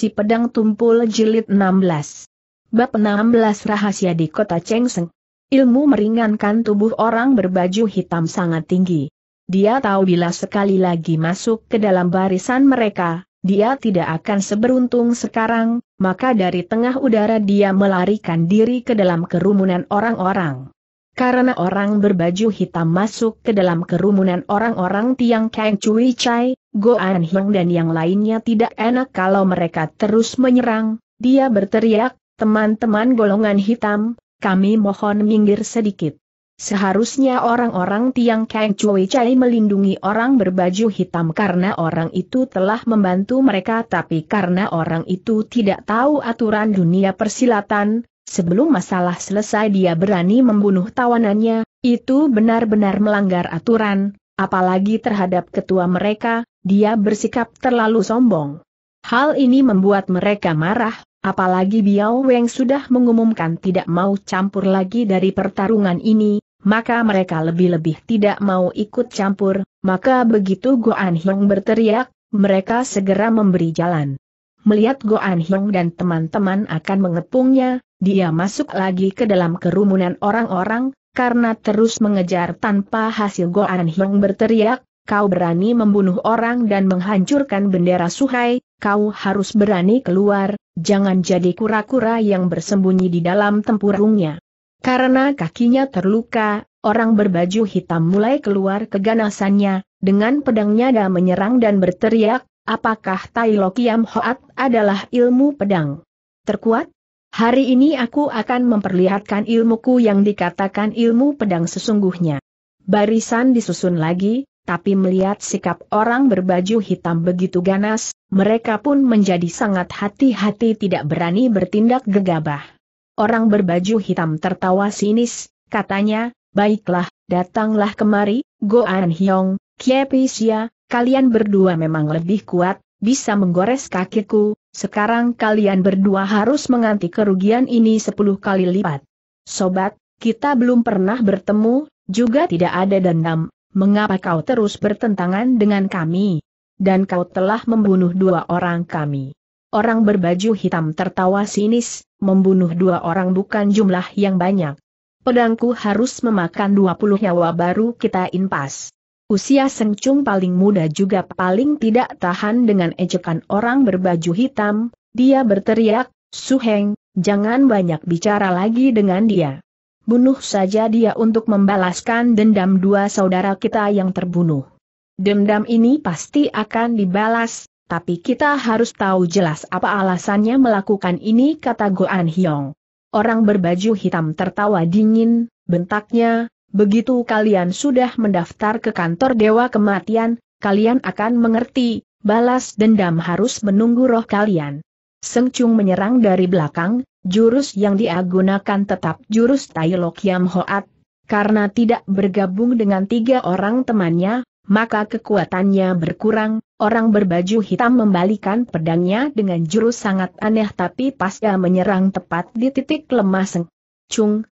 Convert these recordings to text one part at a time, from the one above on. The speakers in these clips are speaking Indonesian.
Si Pedang Tumpul Jilid 16 Bab 16 Rahasia di Kota Chengseng Ilmu meringankan tubuh orang berbaju hitam sangat tinggi. Dia tahu bila sekali lagi masuk ke dalam barisan mereka, dia tidak akan seberuntung sekarang, maka dari tengah udara dia melarikan diri ke dalam kerumunan orang-orang. Karena orang berbaju hitam masuk ke dalam kerumunan orang-orang Tiang Kang Cui Chai, Goan Hiong dan yang lainnya tidak enak kalau mereka terus menyerang, dia berteriak, teman-teman golongan hitam, kami mohon minggir sedikit. Seharusnya orang-orang Tiang Kang Cui Chai melindungi orang berbaju hitam karena orang itu telah membantu mereka tapi karena orang itu tidak tahu aturan dunia persilatan, Sebelum masalah selesai dia berani membunuh tawanannya, itu benar-benar melanggar aturan, apalagi terhadap ketua mereka, dia bersikap terlalu sombong. Hal ini membuat mereka marah, apalagi Biao Weng sudah mengumumkan tidak mau campur lagi dari pertarungan ini, maka mereka lebih-lebih tidak mau ikut campur, maka begitu Goan Hyong berteriak, mereka segera memberi jalan. Melihat Goan Hyong dan teman-teman akan mengepungnya, dia masuk lagi ke dalam kerumunan orang-orang, karena terus mengejar tanpa hasil Goan Hyung berteriak, kau berani membunuh orang dan menghancurkan bendera Suhai, kau harus berani keluar, jangan jadi kura-kura yang bersembunyi di dalam tempurungnya. Karena kakinya terluka, orang berbaju hitam mulai keluar keganasannya, dengan pedangnya dan menyerang dan berteriak, apakah Tai Lo Kiam Hoat adalah ilmu pedang? Terkuat? Hari ini aku akan memperlihatkan ilmuku yang dikatakan ilmu pedang sesungguhnya. Barisan disusun lagi, tapi melihat sikap orang berbaju hitam begitu ganas, mereka pun menjadi sangat hati-hati tidak berani bertindak gegabah. Orang berbaju hitam tertawa sinis, katanya, baiklah, datanglah kemari, Go An Hyong, Kiepisya, kalian berdua memang lebih kuat, bisa menggores kakiku, sekarang kalian berdua harus menganti kerugian ini sepuluh kali lipat. Sobat, kita belum pernah bertemu, juga tidak ada dendam, mengapa kau terus bertentangan dengan kami? Dan kau telah membunuh dua orang kami. Orang berbaju hitam tertawa sinis, membunuh dua orang bukan jumlah yang banyak. Pedangku harus memakan dua puluh nyawa baru kita impas. Usia Seng Chung paling muda juga paling tidak tahan dengan ejekan orang berbaju hitam, dia berteriak, "Su-heng, jangan banyak bicara lagi dengan dia. Bunuh saja dia untuk membalaskan dendam dua saudara kita yang terbunuh. Dendam ini pasti akan dibalas, tapi kita harus tahu jelas apa alasannya melakukan ini kata Goan Hyong. Orang berbaju hitam tertawa dingin, bentaknya, Begitu kalian sudah mendaftar ke kantor Dewa Kematian, kalian akan mengerti, balas dendam harus menunggu roh kalian. Sengcung menyerang dari belakang, jurus yang diagunakan tetap jurus Tai Lok Yam Hoat. Karena tidak bergabung dengan tiga orang temannya, maka kekuatannya berkurang, orang berbaju hitam membalikan pedangnya dengan jurus sangat aneh tapi pasca menyerang tepat di titik lemah Seng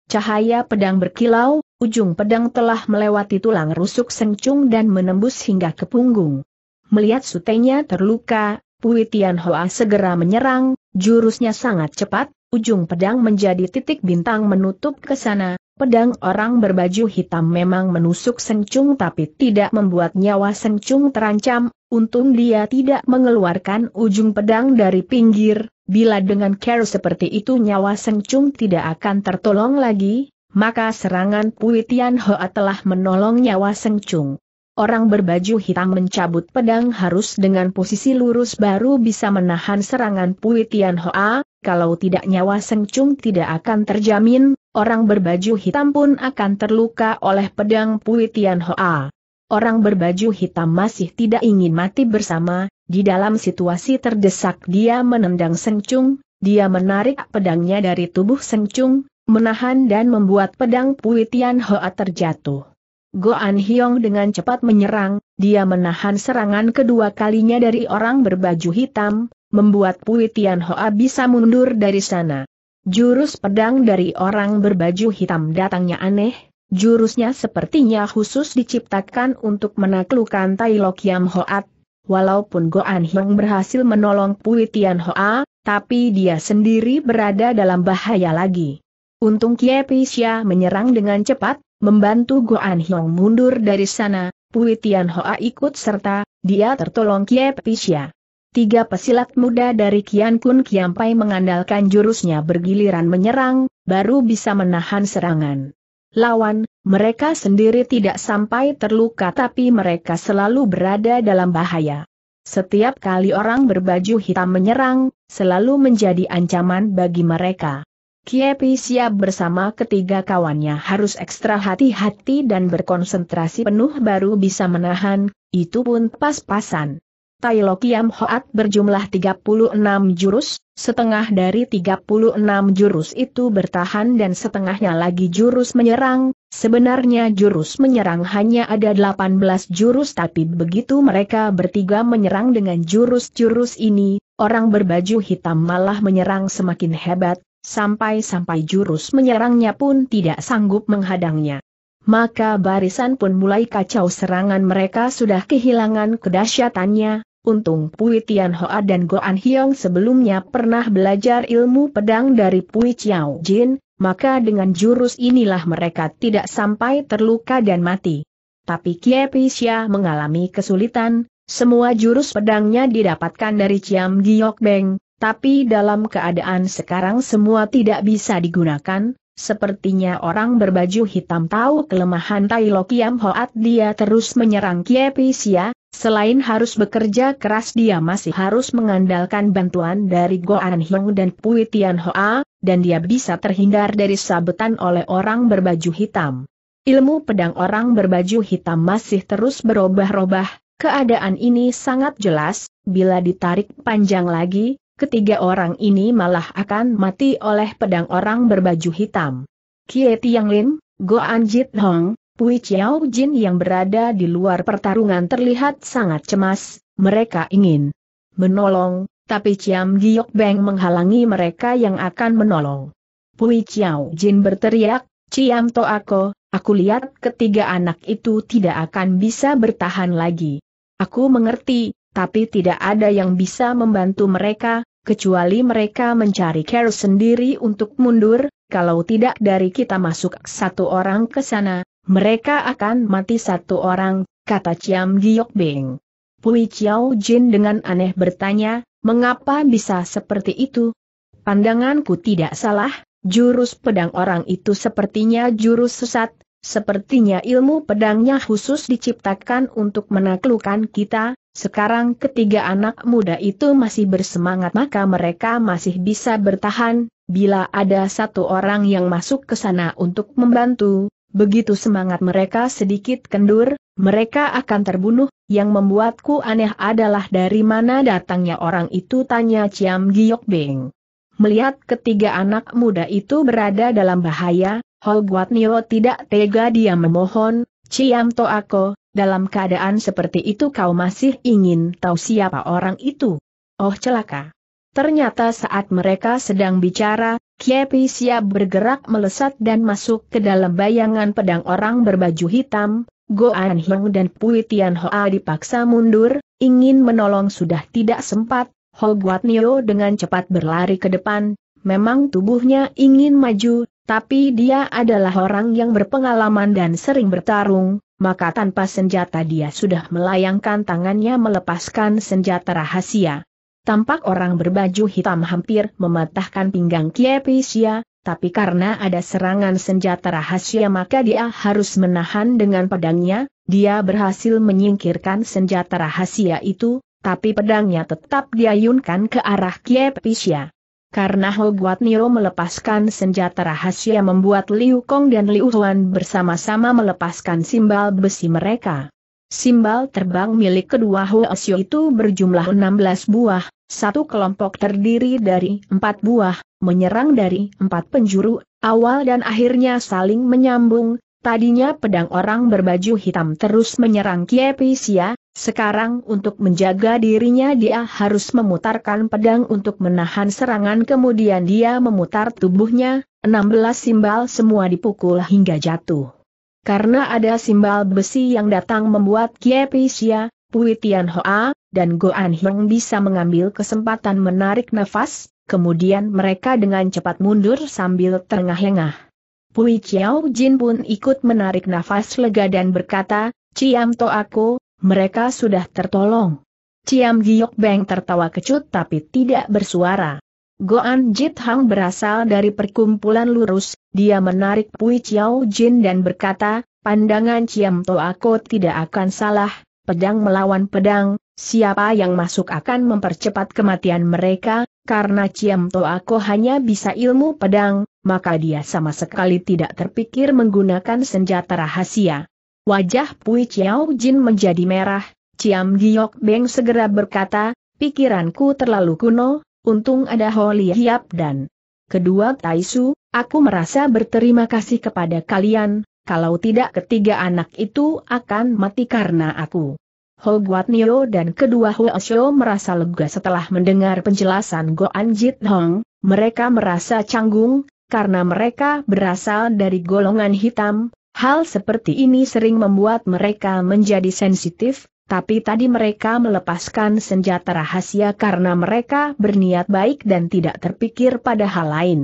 Cahaya pedang berkilau, ujung pedang telah melewati tulang rusuk sencung dan menembus hingga ke punggung. Melihat sutenya terluka, Pui Tian Hoa segera menyerang, jurusnya sangat cepat, ujung pedang menjadi titik bintang menutup ke sana, pedang orang berbaju hitam memang menusuk sencung tapi tidak membuat nyawa sencung terancam, untung dia tidak mengeluarkan ujung pedang dari pinggir, Bila dengan care seperti itu nyawa Sengcung tidak akan tertolong lagi, maka serangan Pui Tian Hoa telah menolong nyawa Sengcung. Orang berbaju hitam mencabut pedang harus dengan posisi lurus baru bisa menahan serangan Pui Tian Hoa, kalau tidak nyawa Sengcung tidak akan terjamin, orang berbaju hitam pun akan terluka oleh pedang Pui Tian Hoa orang berbaju hitam masih tidak ingin mati bersama, di dalam situasi terdesak dia menendang Sengcung, dia menarik pedangnya dari tubuh Sengcung, menahan dan membuat pedang Puitian Hoa terjatuh. Goan Hiong dengan cepat menyerang, dia menahan serangan kedua kalinya dari orang berbaju hitam, membuat Puitian Hoa bisa mundur dari sana. Jurus pedang dari orang berbaju hitam datangnya aneh, Jurusnya sepertinya khusus diciptakan untuk menaklukkan Tai Lok Yam Hoat. Walaupun Goan Hyong berhasil menolong Pui Tian Hoa, tapi dia sendiri berada dalam bahaya lagi. Untung Kie Pisya menyerang dengan cepat, membantu Goan Hyong mundur dari sana, Pui Tian Hoa ikut serta, dia tertolong Kie Pisya. Tiga pesilat muda dari Kian Kun Kiampai mengandalkan jurusnya bergiliran menyerang, baru bisa menahan serangan lawan, mereka sendiri tidak sampai terluka tapi mereka selalu berada dalam bahaya. Setiap kali orang berbaju hitam menyerang, selalu menjadi ancaman bagi mereka. Kiepi siap bersama ketiga kawannya harus ekstra hati-hati dan berkonsentrasi penuh baru bisa menahan, itu pun pas-pasan. Tai Lo Kiam Hoat berjumlah 36 jurus, setengah dari 36 jurus itu bertahan dan setengahnya lagi jurus menyerang, sebenarnya jurus menyerang hanya ada 18 jurus tapi begitu mereka bertiga menyerang dengan jurus-jurus ini, orang berbaju hitam malah menyerang semakin hebat, sampai-sampai jurus menyerangnya pun tidak sanggup menghadangnya maka barisan pun mulai kacau serangan mereka sudah kehilangan kedahsyatannya, Untung Pui Tian Hoa dan Goan Hiong sebelumnya pernah belajar ilmu pedang dari Pui Chiao Jin, maka dengan jurus inilah mereka tidak sampai terluka dan mati. Tapi Kiepisya mengalami kesulitan, semua jurus pedangnya didapatkan dari Chiam Giok Beng, tapi dalam keadaan sekarang semua tidak bisa digunakan, Sepertinya orang berbaju hitam tahu kelemahan Tai Lo Kiam Hoat dia terus menyerang Kiepisya, Selain harus bekerja keras dia masih harus mengandalkan bantuan dari Goan Hyung dan Pui Tian Hoa, dan dia bisa terhindar dari sabetan oleh orang berbaju hitam. Ilmu pedang orang berbaju hitam masih terus berubah-ubah, keadaan ini sangat jelas, bila ditarik panjang lagi, ketiga orang ini malah akan mati oleh pedang orang berbaju hitam. Kie Tiang Lin, Goan Jit Hong, Pui Chiao Jin yang berada di luar pertarungan terlihat sangat cemas, mereka ingin menolong, tapi Chiam Giok Beng menghalangi mereka yang akan menolong. Pui Chiao Jin berteriak, Chiam To Ako, aku lihat ketiga anak itu tidak akan bisa bertahan lagi. Aku mengerti, tapi tidak ada yang bisa membantu mereka, kecuali mereka mencari Carol sendiri untuk mundur, kalau tidak dari kita masuk satu orang ke sana, mereka akan mati satu orang, kata Ciam Giok Beng. Pui Chiao Jin dengan aneh bertanya, mengapa bisa seperti itu? Pandanganku tidak salah, jurus pedang orang itu sepertinya jurus sesat, sepertinya ilmu pedangnya khusus diciptakan untuk menaklukkan kita, sekarang ketiga anak muda itu masih bersemangat maka mereka masih bisa bertahan, bila ada satu orang yang masuk ke sana untuk membantu, Begitu semangat mereka sedikit kendur, mereka akan terbunuh, yang membuatku aneh adalah dari mana datangnya orang itu tanya Ciam Giok Beng. Melihat ketiga anak muda itu berada dalam bahaya, Holguat Nio tidak tega dia memohon, Ciam Toako, dalam keadaan seperti itu kau masih ingin tahu siapa orang itu? Oh celaka. Ternyata saat mereka sedang bicara, Kiepi siap bergerak melesat dan masuk ke dalam bayangan pedang orang berbaju hitam, Goan Hyung dan Pui Tian Hoa dipaksa mundur, ingin menolong sudah tidak sempat, Ho Guat Nio dengan cepat berlari ke depan, memang tubuhnya ingin maju, tapi dia adalah orang yang berpengalaman dan sering bertarung, maka tanpa senjata dia sudah melayangkan tangannya melepaskan senjata rahasia. Tampak orang berbaju hitam hampir mematahkan pinggang Kiepisia, tapi karena ada serangan senjata rahasia maka dia harus menahan dengan pedangnya, dia berhasil menyingkirkan senjata rahasia itu, tapi pedangnya tetap diayunkan ke arah Kiepesia. Karena Guat Niro melepaskan senjata rahasia membuat Liu Kong dan Liu Huan bersama-sama melepaskan simbal besi mereka. Simbal terbang milik kedua Xiu itu berjumlah 16 buah, satu kelompok terdiri dari empat buah, menyerang dari empat penjuru, awal dan akhirnya saling menyambung, tadinya pedang orang berbaju hitam terus menyerang Kiepisia, sekarang untuk menjaga dirinya dia harus memutarkan pedang untuk menahan serangan kemudian dia memutar tubuhnya, 16 simbal semua dipukul hingga jatuh. Karena ada simbal besi yang datang membuat Kiepisia, Pui Tian Hoa, dan Goan Hiong bisa mengambil kesempatan menarik nafas, kemudian mereka dengan cepat mundur sambil terengah-engah. Pui Chiao Jin pun ikut menarik nafas lega dan berkata, Ciam to aku, mereka sudah tertolong. Ciam Giok Beng tertawa kecut tapi tidak bersuara. Goan Jit Hang berasal dari perkumpulan lurus, dia menarik Pui Chiao Jin dan berkata, pandangan Ciam To tidak akan salah, pedang melawan pedang, siapa yang masuk akan mempercepat kematian mereka, karena Ciam To hanya bisa ilmu pedang, maka dia sama sekali tidak terpikir menggunakan senjata rahasia. Wajah Pui Chiao Jin menjadi merah, Ciam Giok Beng segera berkata, pikiranku terlalu kuno, Untung ada Holi Hiap dan kedua Taisu, aku merasa berterima kasih kepada kalian, kalau tidak ketiga anak itu akan mati karena aku. Ho Nio dan kedua Ho Osho merasa lega setelah mendengar penjelasan Go Anjit Hong, mereka merasa canggung, karena mereka berasal dari golongan hitam, hal seperti ini sering membuat mereka menjadi sensitif, tapi tadi mereka melepaskan senjata rahasia karena mereka berniat baik dan tidak terpikir pada hal lain.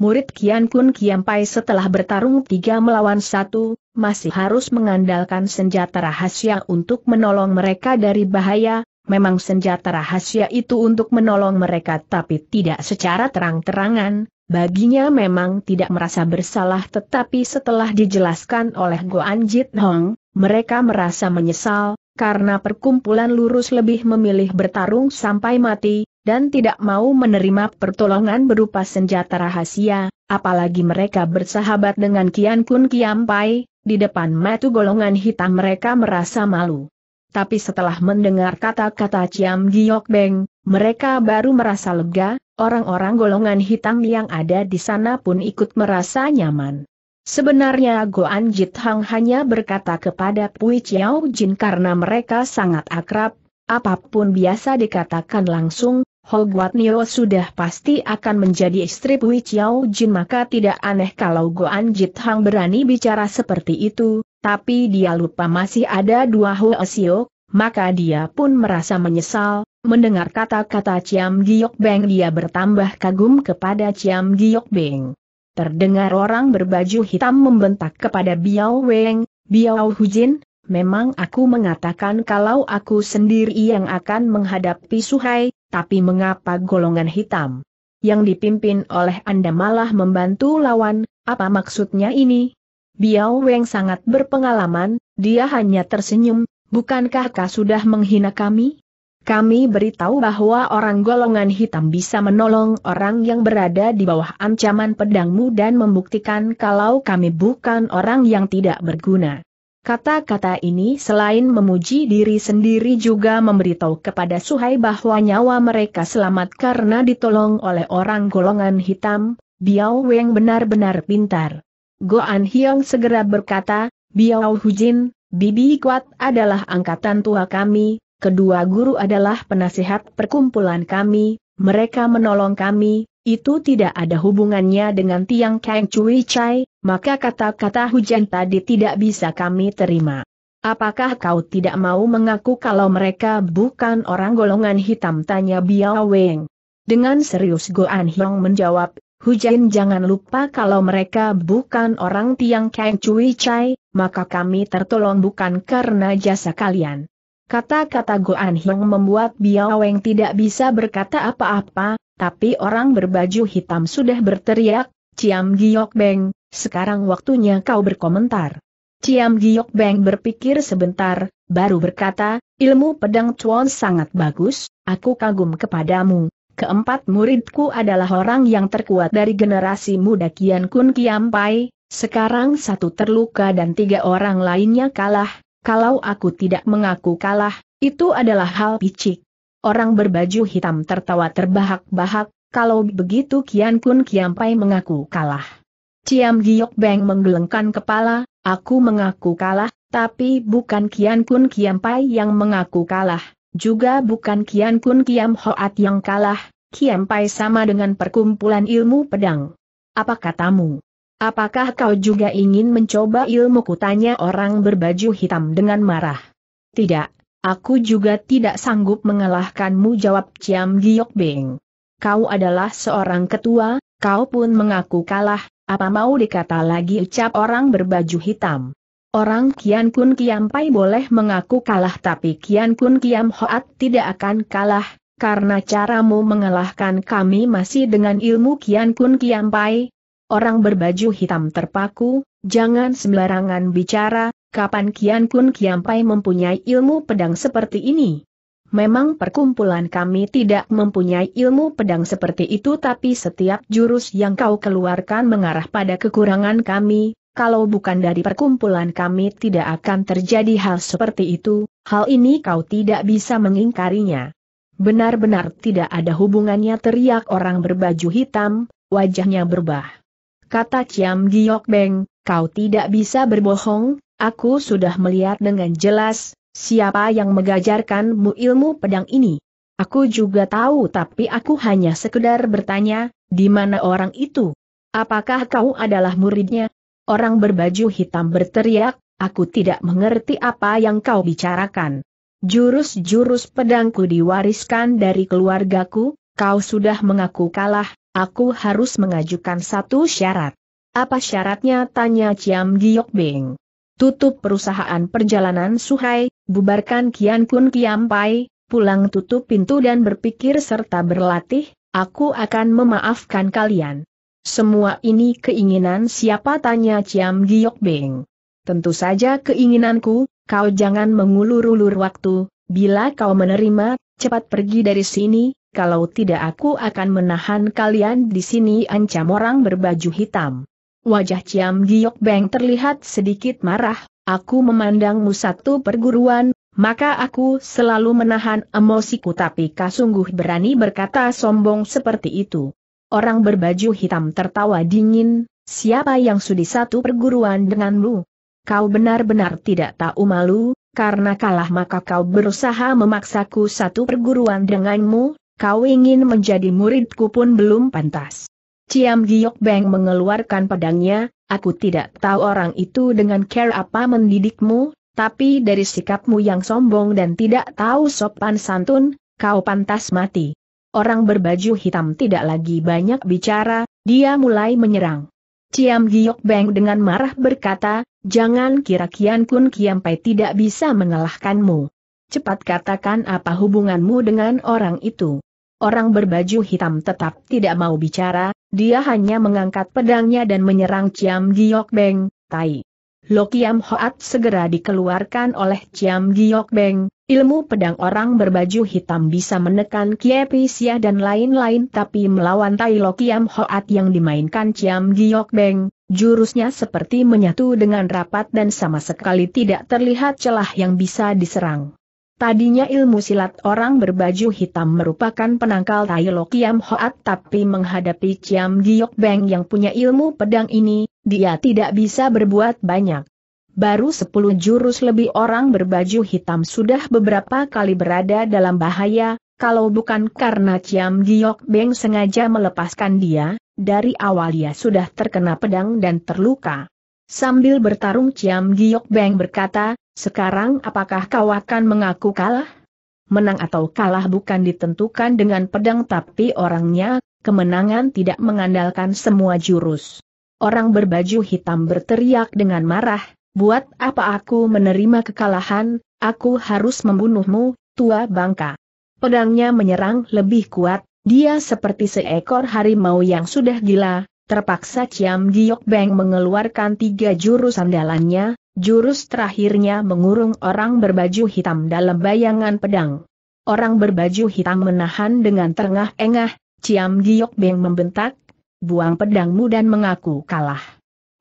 Murid Kian Kun Kiampai setelah bertarung tiga melawan satu, masih harus mengandalkan senjata rahasia untuk menolong mereka dari bahaya, memang senjata rahasia itu untuk menolong mereka tapi tidak secara terang-terangan, baginya memang tidak merasa bersalah tetapi setelah dijelaskan oleh Goan Jit Hong, mereka merasa menyesal, karena perkumpulan lurus lebih memilih bertarung sampai mati, dan tidak mau menerima pertolongan berupa senjata rahasia, apalagi mereka bersahabat dengan Kian Kun Pai, di depan matu golongan hitam mereka merasa malu. Tapi setelah mendengar kata-kata Ciam Giok Beng, mereka baru merasa lega, orang-orang golongan hitam yang ada di sana pun ikut merasa nyaman. Sebenarnya Goan Jithang hanya berkata kepada Pui Chiao Jin karena mereka sangat akrab, apapun biasa dikatakan langsung, Hogwat Nio sudah pasti akan menjadi istri Pui Chiao Jin maka tidak aneh kalau Goan Jithang berani bicara seperti itu, tapi dia lupa masih ada dua Hoesio, maka dia pun merasa menyesal, mendengar kata-kata Chiam Giok Beng dia bertambah kagum kepada Chiam Giok Beng. Terdengar orang berbaju hitam membentak kepada Biao Weng, Biao Hujin, memang aku mengatakan kalau aku sendiri yang akan menghadapi Suhai, tapi mengapa golongan hitam yang dipimpin oleh Anda malah membantu lawan, apa maksudnya ini? Biao Weng sangat berpengalaman, dia hanya tersenyum, bukankah kau sudah menghina kami? Kami beritahu bahwa orang golongan hitam bisa menolong orang yang berada di bawah ancaman pedangmu dan membuktikan kalau kami bukan orang yang tidak berguna. Kata-kata ini selain memuji diri sendiri juga memberitahu kepada Suhai bahwa nyawa mereka selamat karena ditolong oleh orang golongan hitam, Biao Weng benar-benar pintar. Goan Hyong segera berkata, Biao Hujin, Bibi Kuat adalah angkatan tua kami, Kedua guru adalah penasihat perkumpulan kami, mereka menolong kami, itu tidak ada hubungannya dengan tiang Kang Cui Chai, maka kata-kata hujan tadi tidak bisa kami terima. Apakah kau tidak mau mengaku kalau mereka bukan orang golongan hitam? Tanya Biao Weng. Dengan serius Goan Hiong menjawab, Hujan jangan lupa kalau mereka bukan orang tiang Kang Cui Chai, maka kami tertolong bukan karena jasa kalian. Kata-kata Goan Hong membuat Biao Weng tidak bisa berkata apa-apa, tapi orang berbaju hitam sudah berteriak, Ciam Giok Beng, sekarang waktunya kau berkomentar. Ciam Giok Beng berpikir sebentar, baru berkata, ilmu pedang Chuan sangat bagus, aku kagum kepadamu. Keempat muridku adalah orang yang terkuat dari generasi muda Kian Kun Kiam Pai, sekarang satu terluka dan tiga orang lainnya kalah, kalau aku tidak mengaku kalah, itu adalah hal picik. Orang berbaju hitam tertawa terbahak-bahak, kalau begitu Kian Kun Kiampai mengaku kalah. Ciam Giok Beng menggelengkan kepala, aku mengaku kalah, tapi bukan Kian Kun Kiampai yang mengaku kalah, juga bukan Kian Kun Kiam Hoat yang kalah, Kiampai sama dengan perkumpulan ilmu pedang. Apa katamu? Apakah kau juga ingin mencoba ilmu kutanya orang berbaju hitam dengan marah? Tidak, aku juga tidak sanggup mengalahkanmu jawab Ciam Giok Beng. Kau adalah seorang ketua, kau pun mengaku kalah, apa mau dikata lagi ucap orang berbaju hitam. Orang Kian Kun Kiam Pai boleh mengaku kalah tapi Kian Kun Kiam Hoat tidak akan kalah, karena caramu mengalahkan kami masih dengan ilmu Kian Kun Kiam Pai, orang berbaju hitam terpaku, jangan sembarangan bicara, kapan Kian Kun Kiampai mempunyai ilmu pedang seperti ini? Memang perkumpulan kami tidak mempunyai ilmu pedang seperti itu tapi setiap jurus yang kau keluarkan mengarah pada kekurangan kami, kalau bukan dari perkumpulan kami tidak akan terjadi hal seperti itu, hal ini kau tidak bisa mengingkarinya. Benar-benar tidak ada hubungannya teriak orang berbaju hitam, wajahnya berubah kata Ciam Giok Beng, kau tidak bisa berbohong, aku sudah melihat dengan jelas, siapa yang mengajarkanmu ilmu pedang ini. Aku juga tahu tapi aku hanya sekedar bertanya, di mana orang itu? Apakah kau adalah muridnya? Orang berbaju hitam berteriak, aku tidak mengerti apa yang kau bicarakan. Jurus-jurus pedangku diwariskan dari keluargaku, kau sudah mengaku kalah, Aku harus mengajukan satu syarat. Apa syaratnya? Tanya Ciam Giok Beng. Tutup perusahaan perjalanan Suhai, bubarkan Kian Kun Kiam Pai, pulang tutup pintu dan berpikir serta berlatih, aku akan memaafkan kalian. Semua ini keinginan siapa tanya Ciam Giok Beng. Tentu saja keinginanku, kau jangan mengulur-ulur waktu, bila kau menerima, cepat pergi dari sini, kalau tidak aku akan menahan kalian di sini ancam orang berbaju hitam. Wajah Ciam Giok Beng terlihat sedikit marah, aku memandangmu satu perguruan, maka aku selalu menahan emosiku tapi kau berani berkata sombong seperti itu. Orang berbaju hitam tertawa dingin, siapa yang sudi satu perguruan denganmu? Kau benar-benar tidak tahu malu, karena kalah maka kau berusaha memaksaku satu perguruan denganmu, kau ingin menjadi muridku pun belum pantas. Ciam Giok Beng mengeluarkan pedangnya, aku tidak tahu orang itu dengan care apa mendidikmu, tapi dari sikapmu yang sombong dan tidak tahu sopan santun, kau pantas mati. Orang berbaju hitam tidak lagi banyak bicara, dia mulai menyerang. Ciam Giok Beng dengan marah berkata, jangan kira Kian Kun Pai tidak bisa mengalahkanmu. Cepat katakan apa hubunganmu dengan orang itu. Orang berbaju hitam tetap tidak mau bicara, dia hanya mengangkat pedangnya dan menyerang Ciam Giok Beng, Tai. Lokiam Hoat segera dikeluarkan oleh Ciam Giok Beng, ilmu pedang orang berbaju hitam bisa menekan Kiepisia dan lain-lain tapi melawan Tai Lokiam Hoat yang dimainkan Ciam Giok Beng, jurusnya seperti menyatu dengan rapat dan sama sekali tidak terlihat celah yang bisa diserang. Tadinya ilmu silat orang berbaju hitam merupakan penangkal Tai Lo Kiam Hoat tapi menghadapi Ciam Giok Beng yang punya ilmu pedang ini, dia tidak bisa berbuat banyak. Baru sepuluh jurus lebih orang berbaju hitam sudah beberapa kali berada dalam bahaya, kalau bukan karena Ciam Giok Beng sengaja melepaskan dia, dari awal ia sudah terkena pedang dan terluka. Sambil bertarung Ciam Giok Beng berkata, sekarang apakah kau akan mengaku kalah? Menang atau kalah bukan ditentukan dengan pedang tapi orangnya, kemenangan tidak mengandalkan semua jurus. Orang berbaju hitam berteriak dengan marah, buat apa aku menerima kekalahan, aku harus membunuhmu, tua bangka. Pedangnya menyerang lebih kuat, dia seperti seekor harimau yang sudah gila, terpaksa Ciam Giok Beng mengeluarkan tiga jurus andalannya, Jurus terakhirnya mengurung orang berbaju hitam dalam bayangan pedang. Orang berbaju hitam menahan dengan tengah engah Ciam Giok Beng membentak, buang pedangmu dan mengaku kalah.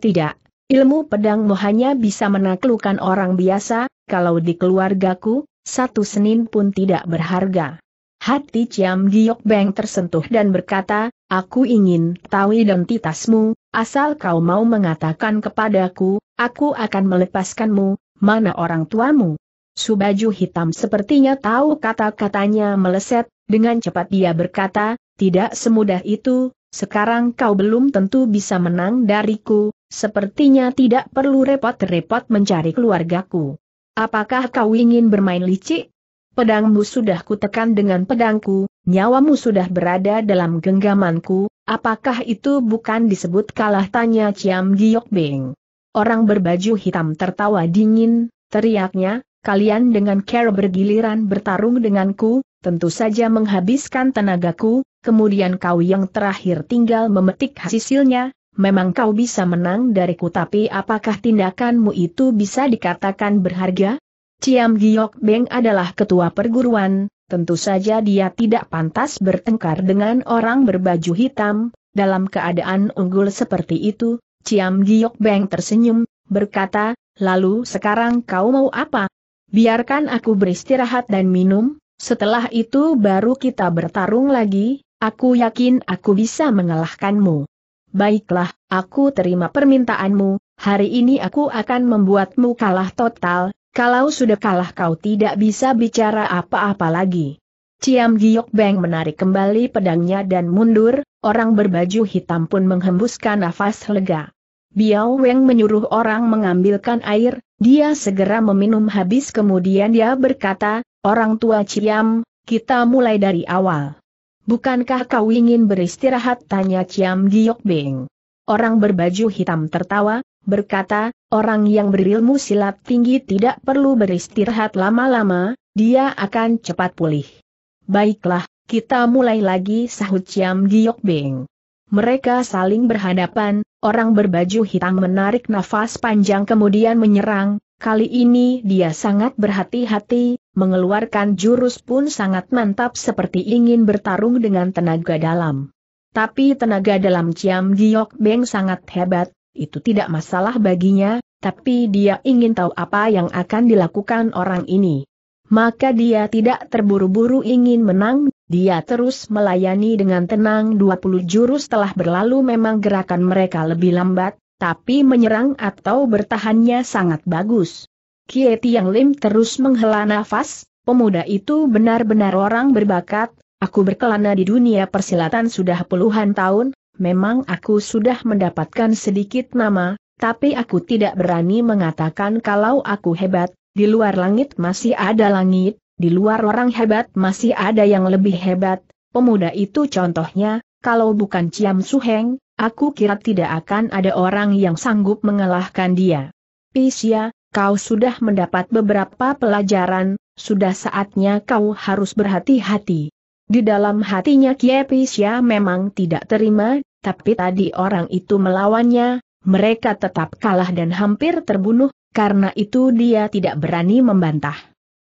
Tidak, ilmu pedangmu hanya bisa menaklukkan orang biasa, kalau di keluargaku, satu senin pun tidak berharga. Hati Ciam Giok Beng tersentuh dan berkata, Aku ingin tahu identitasmu, asal kau mau mengatakan kepadaku, aku akan melepaskanmu, mana orang tuamu? Subaju hitam sepertinya tahu kata-katanya meleset, dengan cepat dia berkata, tidak semudah itu, sekarang kau belum tentu bisa menang dariku, sepertinya tidak perlu repot-repot mencari keluargaku. Apakah kau ingin bermain licik? Pedangmu sudah kutekan dengan pedangku, nyawamu sudah berada dalam genggamanku, apakah itu bukan disebut kalah tanya Ciam Giok Beng. Orang berbaju hitam tertawa dingin, teriaknya, kalian dengan care bergiliran bertarung denganku, tentu saja menghabiskan tenagaku, kemudian kau yang terakhir tinggal memetik hasilnya, memang kau bisa menang dariku tapi apakah tindakanmu itu bisa dikatakan berharga? Ciam Giok Beng adalah ketua perguruan, tentu saja dia tidak pantas bertengkar dengan orang berbaju hitam, dalam keadaan unggul seperti itu, Ciam Giok Beng tersenyum, berkata, lalu sekarang kau mau apa? Biarkan aku beristirahat dan minum, setelah itu baru kita bertarung lagi, aku yakin aku bisa mengalahkanmu. Baiklah, aku terima permintaanmu, hari ini aku akan membuatmu kalah total, kalau sudah kalah kau tidak bisa bicara apa-apa lagi. Ciam Giok Beng menarik kembali pedangnya dan mundur, orang berbaju hitam pun menghembuskan nafas lega. Biao Weng menyuruh orang mengambilkan air, dia segera meminum habis kemudian dia berkata, Orang tua Ciam, kita mulai dari awal. Bukankah kau ingin beristirahat? Tanya Ciam Giok Beng. Orang berbaju hitam tertawa, berkata, orang yang berilmu silat tinggi tidak perlu beristirahat lama-lama, dia akan cepat pulih. Baiklah, kita mulai lagi sahut Ciam Giok Beng. Mereka saling berhadapan, orang berbaju hitam menarik nafas panjang kemudian menyerang, kali ini dia sangat berhati-hati, mengeluarkan jurus pun sangat mantap seperti ingin bertarung dengan tenaga dalam. Tapi tenaga dalam Ciam Giok Beng sangat hebat, itu tidak masalah baginya, tapi dia ingin tahu apa yang akan dilakukan orang ini. Maka dia tidak terburu-buru ingin menang, dia terus melayani dengan tenang 20 jurus telah berlalu memang gerakan mereka lebih lambat, tapi menyerang atau bertahannya sangat bagus. Kie Tiang Lim terus menghela nafas, pemuda itu benar-benar orang berbakat, aku berkelana di dunia persilatan sudah puluhan tahun, memang aku sudah mendapatkan sedikit nama, tapi aku tidak berani mengatakan kalau aku hebat, di luar langit masih ada langit, di luar orang hebat masih ada yang lebih hebat, pemuda itu contohnya, kalau bukan Ciam Suheng, aku kira tidak akan ada orang yang sanggup mengalahkan dia. Pisya, kau sudah mendapat beberapa pelajaran, sudah saatnya kau harus berhati-hati. Di dalam hatinya Kie Pisya memang tidak terima tapi tadi orang itu melawannya, mereka tetap kalah dan hampir terbunuh, karena itu dia tidak berani membantah.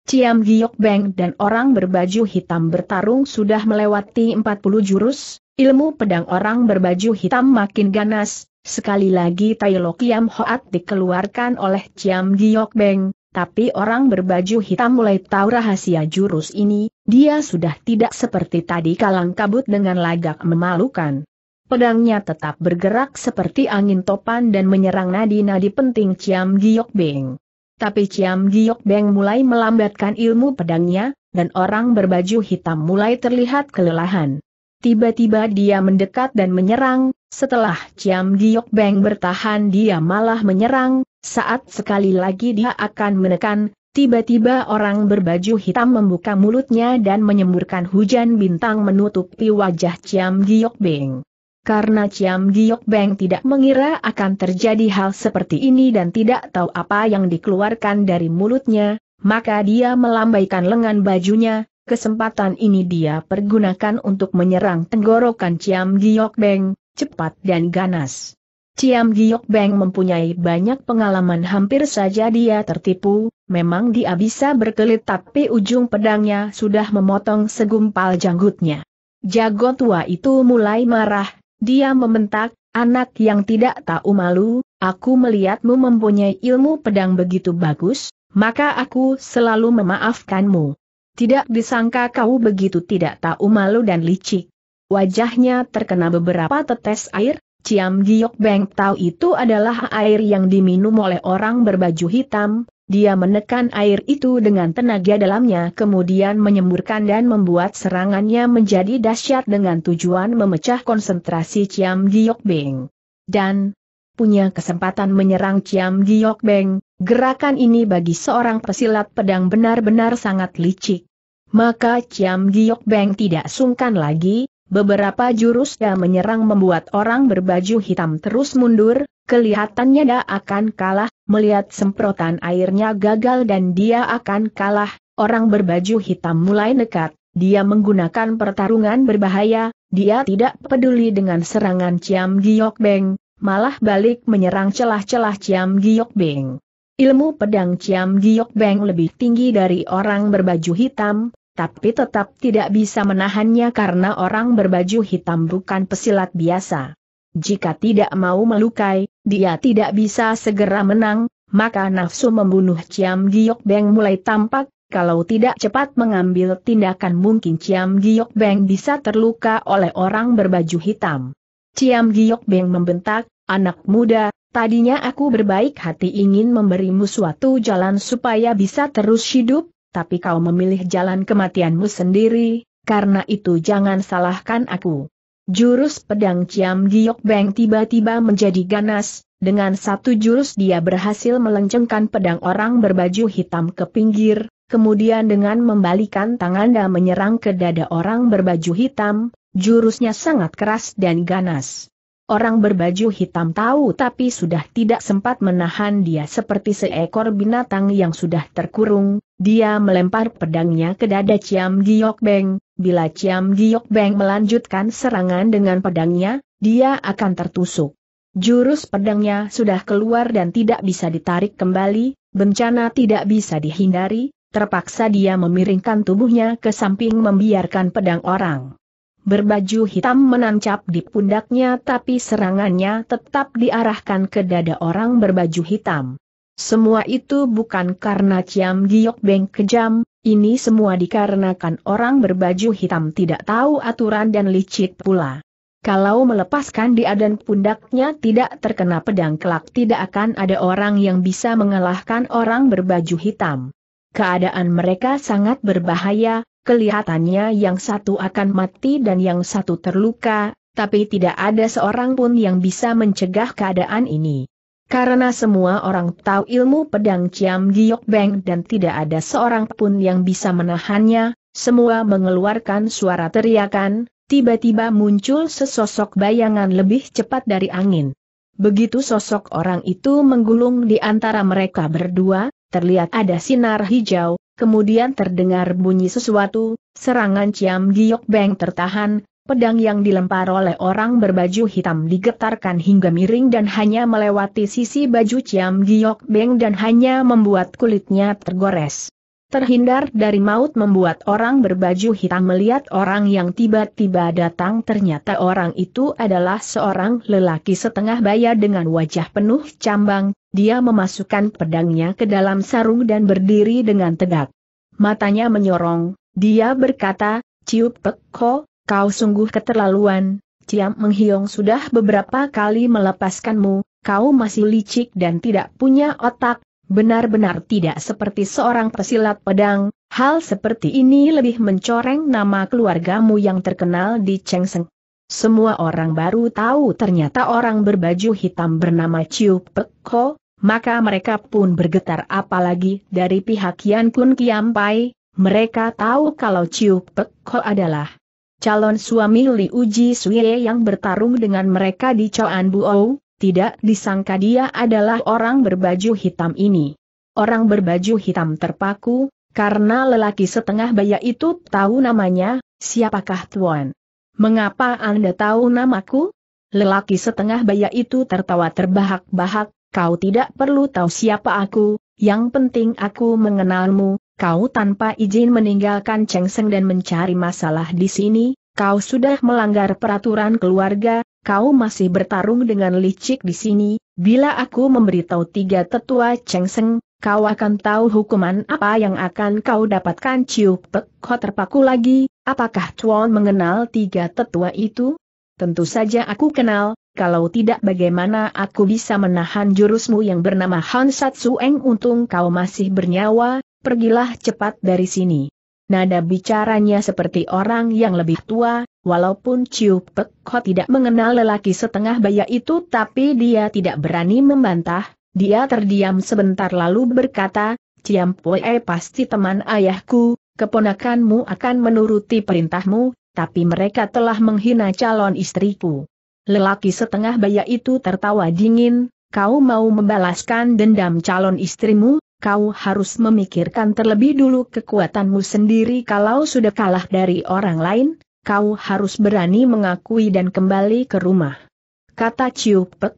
Ciam Giok Beng dan orang berbaju hitam bertarung sudah melewati 40 jurus, ilmu pedang orang berbaju hitam makin ganas, sekali lagi Tai Lo Kiam Hoat dikeluarkan oleh Ciam Giok Beng, tapi orang berbaju hitam mulai tahu rahasia jurus ini, dia sudah tidak seperti tadi kalang kabut dengan lagak memalukan. Pedangnya tetap bergerak seperti angin topan dan menyerang nadi-nadi penting Ciam Giok Beng. Tapi Ciam Giok Beng mulai melambatkan ilmu pedangnya, dan orang berbaju hitam mulai terlihat kelelahan. Tiba-tiba dia mendekat dan menyerang, setelah Ciam Giok Beng bertahan dia malah menyerang, saat sekali lagi dia akan menekan, tiba-tiba orang berbaju hitam membuka mulutnya dan menyemburkan hujan bintang menutupi wajah Ciam Giok Beng karena Ciam Giok Beng tidak mengira akan terjadi hal seperti ini dan tidak tahu apa yang dikeluarkan dari mulutnya, maka dia melambaikan lengan bajunya, kesempatan ini dia pergunakan untuk menyerang tenggorokan Ciam Giok Beng, cepat dan ganas. Ciam Giok Beng mempunyai banyak pengalaman hampir saja dia tertipu, memang dia bisa berkelit tapi ujung pedangnya sudah memotong segumpal janggutnya. Jago tua itu mulai marah, dia membentak, anak yang tidak tahu malu, aku melihatmu mempunyai ilmu pedang begitu bagus, maka aku selalu memaafkanmu. Tidak disangka kau begitu tidak tahu malu dan licik. Wajahnya terkena beberapa tetes air, Ciam Giok Beng tahu itu adalah air yang diminum oleh orang berbaju hitam, dia menekan air itu dengan tenaga dalamnya kemudian menyemburkan dan membuat serangannya menjadi dahsyat dengan tujuan memecah konsentrasi Ciam Giok Beng. Dan, punya kesempatan menyerang Ciam Giok Beng, gerakan ini bagi seorang pesilat pedang benar-benar sangat licik. Maka Ciam Giok Beng tidak sungkan lagi, beberapa jurusnya menyerang membuat orang berbaju hitam terus mundur, kelihatannya dia akan kalah, melihat semprotan airnya gagal dan dia akan kalah, orang berbaju hitam mulai nekat, dia menggunakan pertarungan berbahaya, dia tidak peduli dengan serangan Ciam Giok Beng, malah balik menyerang celah-celah Ciam Giok Beng. Ilmu pedang Ciam Giok Beng lebih tinggi dari orang berbaju hitam, tapi tetap tidak bisa menahannya karena orang berbaju hitam bukan pesilat biasa. Jika tidak mau melukai, dia tidak bisa segera menang, maka nafsu membunuh Ciam Giok Beng mulai tampak, kalau tidak cepat mengambil tindakan mungkin Ciam Giok Beng bisa terluka oleh orang berbaju hitam. Ciam Giok Beng membentak, anak muda, tadinya aku berbaik hati ingin memberimu suatu jalan supaya bisa terus hidup, tapi kau memilih jalan kematianmu sendiri, karena itu jangan salahkan aku. Jurus pedang Ciam Giok Beng tiba-tiba menjadi ganas, dengan satu jurus dia berhasil melencengkan pedang orang berbaju hitam ke pinggir, kemudian dengan membalikan tangan dan menyerang ke dada orang berbaju hitam, jurusnya sangat keras dan ganas. Orang berbaju hitam tahu tapi sudah tidak sempat menahan dia seperti seekor binatang yang sudah terkurung, dia melempar pedangnya ke dada Ciam Giok Beng, bila Ciam Giok Beng melanjutkan serangan dengan pedangnya, dia akan tertusuk. Jurus pedangnya sudah keluar dan tidak bisa ditarik kembali, bencana tidak bisa dihindari, terpaksa dia memiringkan tubuhnya ke samping membiarkan pedang orang. Berbaju hitam menancap di pundaknya tapi serangannya tetap diarahkan ke dada orang berbaju hitam. Semua itu bukan karena Ciam Giok Beng kejam, ini semua dikarenakan orang berbaju hitam tidak tahu aturan dan licik pula. Kalau melepaskan dia dan pundaknya tidak terkena pedang kelak tidak akan ada orang yang bisa mengalahkan orang berbaju hitam. Keadaan mereka sangat berbahaya, kelihatannya yang satu akan mati dan yang satu terluka, tapi tidak ada seorang pun yang bisa mencegah keadaan ini. Karena semua orang tahu ilmu pedang Ciam Giok Beng dan tidak ada seorang pun yang bisa menahannya, semua mengeluarkan suara teriakan, tiba-tiba muncul sesosok bayangan lebih cepat dari angin. Begitu sosok orang itu menggulung di antara mereka berdua, terlihat ada sinar hijau, kemudian terdengar bunyi sesuatu, serangan Ciam Giok Beng tertahan, Pedang yang dilempar oleh orang berbaju hitam digetarkan hingga miring dan hanya melewati sisi baju Ciam Giok Beng dan hanya membuat kulitnya tergores. Terhindar dari maut membuat orang berbaju hitam melihat orang yang tiba-tiba datang ternyata orang itu adalah seorang lelaki setengah baya dengan wajah penuh cambang, dia memasukkan pedangnya ke dalam sarung dan berdiri dengan tegak. Matanya menyorong, dia berkata, Ciup Pekko, Kau sungguh keterlaluan, Ciam Menghiong sudah beberapa kali melepaskanmu, kau masih licik dan tidak punya otak, benar-benar tidak seperti seorang pesilat pedang, hal seperti ini lebih mencoreng nama keluargamu yang terkenal di Chengseng. Semua orang baru tahu ternyata orang berbaju hitam bernama Chiu Pek maka mereka pun bergetar apalagi dari pihak Yan Kun Kiam mereka tahu kalau Chiu Pek adalah calon suami Li Ji Suye yang bertarung dengan mereka di Choan Buou, tidak disangka dia adalah orang berbaju hitam ini. Orang berbaju hitam terpaku, karena lelaki setengah baya itu tahu namanya, siapakah Tuan? Mengapa Anda tahu namaku? Lelaki setengah baya itu tertawa terbahak-bahak, kau tidak perlu tahu siapa aku, yang penting aku mengenalmu, kau tanpa izin meninggalkan Chengseng dan mencari masalah di sini, kau sudah melanggar peraturan keluarga, kau masih bertarung dengan licik di sini, bila aku memberitahu tiga tetua Chengseng, kau akan tahu hukuman apa yang akan kau dapatkan Ciu Pek kau terpaku lagi, apakah Chuan mengenal tiga tetua itu? Tentu saja aku kenal, kalau tidak bagaimana aku bisa menahan jurusmu yang bernama Hansat Sueng untung kau masih bernyawa, pergilah cepat dari sini. Nada bicaranya seperti orang yang lebih tua, walaupun Ciu Pek Ho tidak mengenal lelaki setengah baya itu tapi dia tidak berani membantah, dia terdiam sebentar lalu berkata, Ciam Pue pasti teman ayahku, keponakanmu akan menuruti perintahmu, tapi mereka telah menghina calon istriku. Lelaki setengah baya itu tertawa dingin, kau mau membalaskan dendam calon istrimu, kau harus memikirkan terlebih dulu kekuatanmu sendiri kalau sudah kalah dari orang lain, kau harus berani mengakui dan kembali ke rumah. Kata Ciu Pek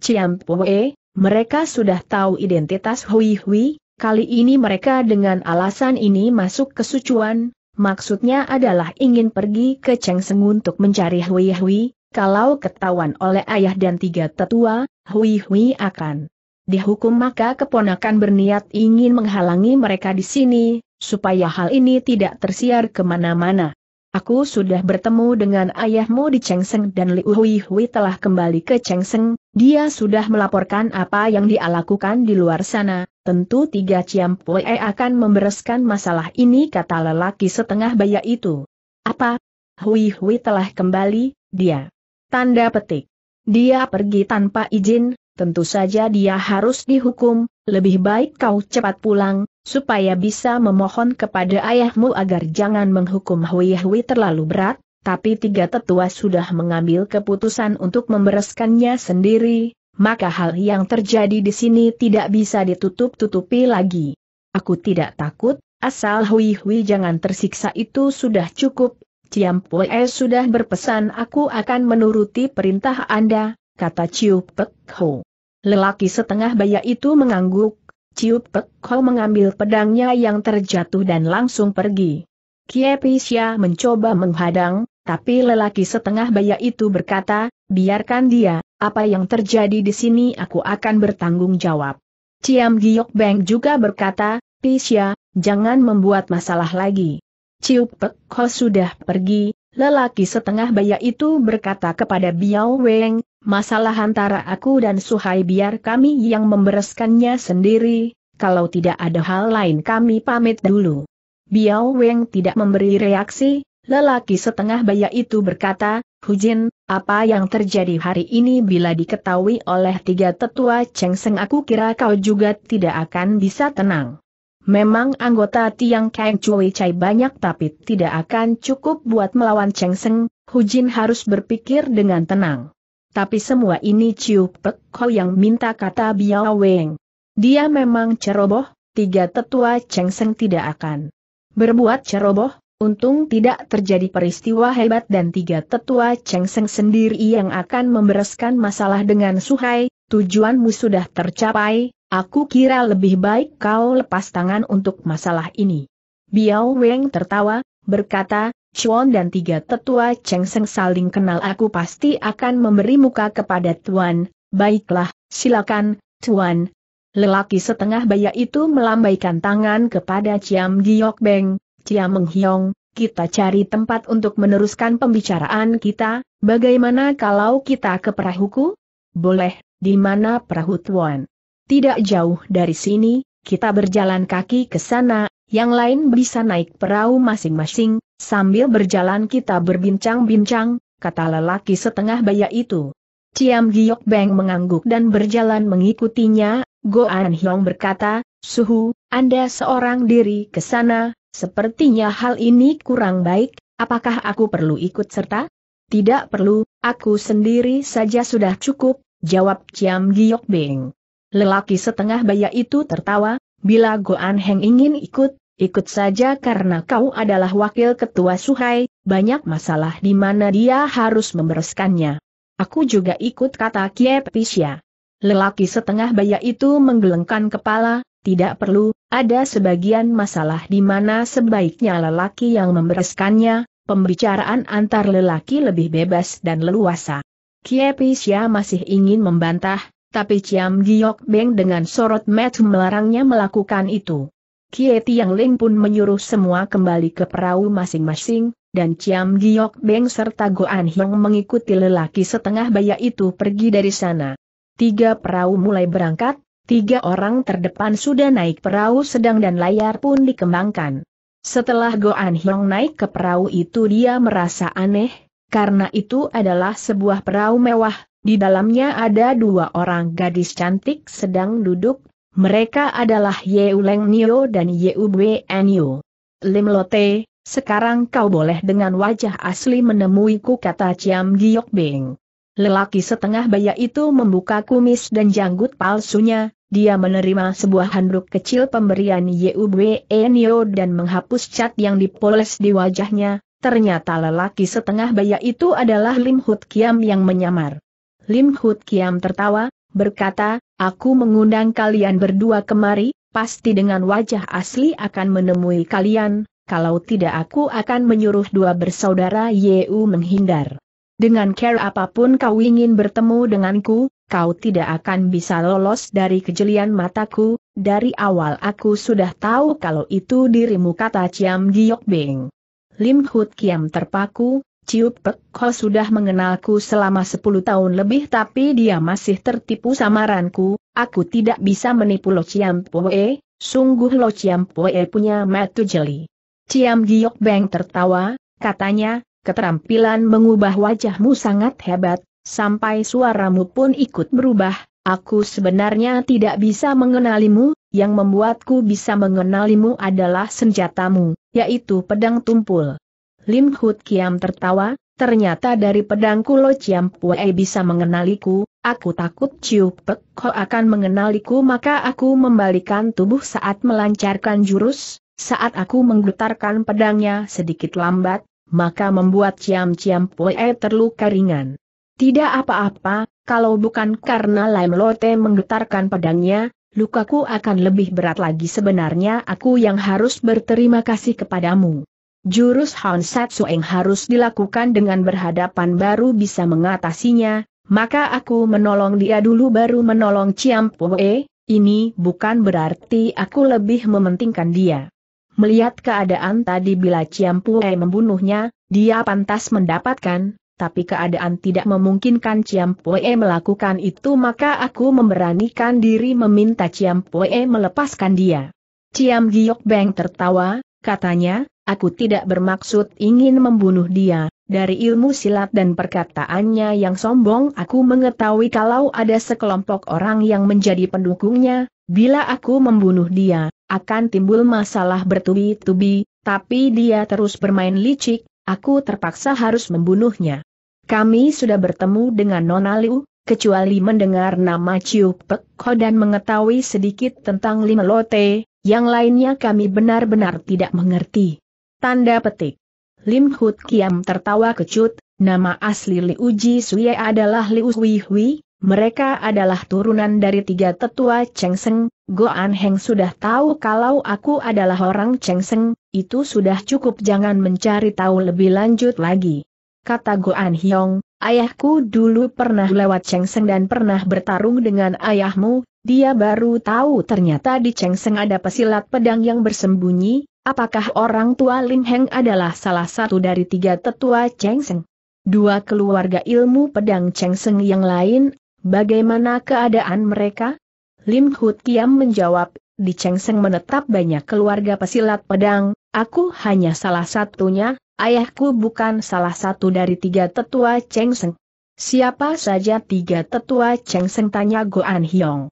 Ciam Pue, mereka sudah tahu identitas Hui Hui, kali ini mereka dengan alasan ini masuk ke Sucuan, maksudnya adalah ingin pergi ke Cheng Seng untuk mencari Hui Hui, kalau ketahuan oleh ayah dan tiga tetua, Hui Hui akan dihukum maka keponakan berniat ingin menghalangi mereka di sini, supaya hal ini tidak tersiar kemana-mana. Aku sudah bertemu dengan ayahmu di Chengseng dan Liu Hui Hui telah kembali ke Chengseng, dia sudah melaporkan apa yang dia lakukan di luar sana, tentu tiga Ciam Pue akan membereskan masalah ini kata lelaki setengah baya itu. Apa? Hui Hui telah kembali, dia. Tanda petik. Dia pergi tanpa izin, tentu saja dia harus dihukum, lebih baik kau cepat pulang, supaya bisa memohon kepada ayahmu agar jangan menghukum Hui Hui terlalu berat, tapi tiga tetua sudah mengambil keputusan untuk membereskannya sendiri, maka hal yang terjadi di sini tidak bisa ditutup-tutupi lagi. Aku tidak takut, asal Hui Hui jangan tersiksa itu sudah cukup. Ciam Pue sudah berpesan aku akan menuruti perintah Anda, kata Ciu Pek Ho. Lelaki setengah baya itu mengangguk, Ciup Pek Ho mengambil pedangnya yang terjatuh dan langsung pergi. Kie Pisya mencoba menghadang, tapi lelaki setengah baya itu berkata, biarkan dia, apa yang terjadi di sini aku akan bertanggung jawab. Ciam Giok Beng juga berkata, Pisya, jangan membuat masalah lagi. Ciup Pek Ho sudah pergi, Lelaki setengah baya itu berkata kepada Biao Weng, masalah antara aku dan Suhai biar kami yang membereskannya sendiri, kalau tidak ada hal lain kami pamit dulu. Biao Weng tidak memberi reaksi, lelaki setengah baya itu berkata, Hujin, apa yang terjadi hari ini bila diketahui oleh tiga tetua Cheng Seng aku kira kau juga tidak akan bisa tenang. Memang anggota Tiang Kang Cui Chai banyak tapi tidak akan cukup buat melawan Cheng Seng, Jin harus berpikir dengan tenang. Tapi semua ini Ciu Pek Ko yang minta kata Biao Weng. Dia memang ceroboh, tiga tetua Cheng Seng tidak akan berbuat ceroboh, untung tidak terjadi peristiwa hebat dan tiga tetua Cheng Seng sendiri yang akan membereskan masalah dengan Suhai, tujuanmu sudah tercapai, Aku kira lebih baik kau lepas tangan untuk masalah ini. Biao Weng tertawa, berkata, Chuan dan tiga tetua Cheng Seng saling kenal aku pasti akan memberi muka kepada Tuan, baiklah, silakan, Tuan. Lelaki setengah baya itu melambaikan tangan kepada Ciam Giok Beng, Chiam Menghiong, kita cari tempat untuk meneruskan pembicaraan kita, bagaimana kalau kita ke perahuku? Boleh, di mana perahu Tuan? Tidak jauh dari sini, kita berjalan kaki ke sana, yang lain bisa naik perahu masing-masing, sambil berjalan kita berbincang-bincang, kata lelaki setengah baya itu. Ciam Giok Beng mengangguk dan berjalan mengikutinya, Go An Hyong berkata, Suhu, Anda seorang diri ke sana, sepertinya hal ini kurang baik, apakah aku perlu ikut serta? Tidak perlu, aku sendiri saja sudah cukup, jawab Ciam Giok Beng. Lelaki setengah baya itu tertawa, bila Goan Heng ingin ikut, ikut saja karena kau adalah wakil ketua Suhai, banyak masalah di mana dia harus membereskannya. Aku juga ikut kata Kiep Pisya. Lelaki setengah baya itu menggelengkan kepala, tidak perlu, ada sebagian masalah di mana sebaiknya lelaki yang membereskannya, pembicaraan antar lelaki lebih bebas dan leluasa. Pisya masih ingin membantah, tapi Ciam Giok Beng dengan sorot mata melarangnya melakukan itu. Kie Yang Ling pun menyuruh semua kembali ke perahu masing-masing, dan Ciam Giok Beng serta Goan Hyong mengikuti lelaki setengah baya itu pergi dari sana. Tiga perahu mulai berangkat, tiga orang terdepan sudah naik perahu sedang dan layar pun dikembangkan. Setelah Goan Hyong naik ke perahu itu dia merasa aneh, karena itu adalah sebuah perahu mewah, di dalamnya ada dua orang gadis cantik sedang duduk, mereka adalah Yeu Leng Nio dan Yeu Bwe Nio. Lim Lote, sekarang kau boleh dengan wajah asli menemuiku kata Ciam Giok Beng. Lelaki setengah baya itu membuka kumis dan janggut palsunya, dia menerima sebuah handuk kecil pemberian Yeu Bwe Nio dan menghapus cat yang dipoles di wajahnya, ternyata lelaki setengah baya itu adalah Lim Hut Kiam yang menyamar. Lim Hut Kiam tertawa, berkata, aku mengundang kalian berdua kemari, pasti dengan wajah asli akan menemui kalian, kalau tidak aku akan menyuruh dua bersaudara Yeu menghindar. Dengan care apapun kau ingin bertemu denganku, kau tidak akan bisa lolos dari kejelian mataku, dari awal aku sudah tahu kalau itu dirimu kata Ciam Giok Bing. Lim Hut Kiam terpaku, Ciu Pek Ho sudah mengenalku selama 10 tahun lebih tapi dia masih tertipu samaranku, aku tidak bisa menipu Lo Chiam Poe, sungguh Lo Chiam Poe punya metu jeli. Ciam Giok Beng tertawa, katanya, keterampilan mengubah wajahmu sangat hebat, sampai suaramu pun ikut berubah, aku sebenarnya tidak bisa mengenalimu, yang membuatku bisa mengenalimu adalah senjatamu, yaitu pedang tumpul. Lim Hut Kiam tertawa, ternyata dari pedangku, Lo Chiam Pue bisa mengenaliku, aku takut Chiu Pek Ho akan mengenaliku maka aku membalikan tubuh saat melancarkan jurus, saat aku menggetarkan pedangnya sedikit lambat, maka membuat Ciam Ciam Pue terluka ringan. Tidak apa-apa, kalau bukan karena Lim Lote menggetarkan pedangnya, lukaku akan lebih berat lagi sebenarnya aku yang harus berterima kasih kepadamu jurus Hansetsu yang harus dilakukan dengan berhadapan baru bisa mengatasinya, maka aku menolong dia dulu baru menolong Poe, ini bukan berarti aku lebih mementingkan dia. Melihat keadaan tadi bila Poe membunuhnya, dia pantas mendapatkan, tapi keadaan tidak memungkinkan Poe melakukan itu maka aku memberanikan diri meminta Poe melepaskan dia. Ciam Giok Beng tertawa, katanya, Aku tidak bermaksud ingin membunuh dia, dari ilmu silat dan perkataannya yang sombong aku mengetahui kalau ada sekelompok orang yang menjadi pendukungnya, bila aku membunuh dia, akan timbul masalah bertubi-tubi, tapi dia terus bermain licik, aku terpaksa harus membunuhnya. Kami sudah bertemu dengan Nona Liu, kecuali mendengar nama Chiu Pekho dan mengetahui sedikit tentang Lote, yang lainnya kami benar-benar tidak mengerti. Tanda petik. Lim Hut Kiam tertawa kecut, nama asli Liu Ji Suye adalah Liu Hui Hui, mereka adalah turunan dari tiga tetua Chengseng, Goan Heng sudah tahu kalau aku adalah orang Chengseng, itu sudah cukup jangan mencari tahu lebih lanjut lagi. Kata Goan Hyong, ayahku dulu pernah lewat Chengseng dan pernah bertarung dengan ayahmu, dia baru tahu ternyata di Chengseng ada pesilat pedang yang bersembunyi, Apakah orang tua Lim Heng adalah salah satu dari tiga tetua Cheng Seng? Dua keluarga ilmu pedang Cheng Seng yang lain, bagaimana keadaan mereka? Lim Hut Kiam menjawab, di Cheng Seng menetap banyak keluarga pesilat pedang, aku hanya salah satunya, ayahku bukan salah satu dari tiga tetua Cheng Seng. Siapa saja tiga tetua Cheng Seng tanya Goan Hiong.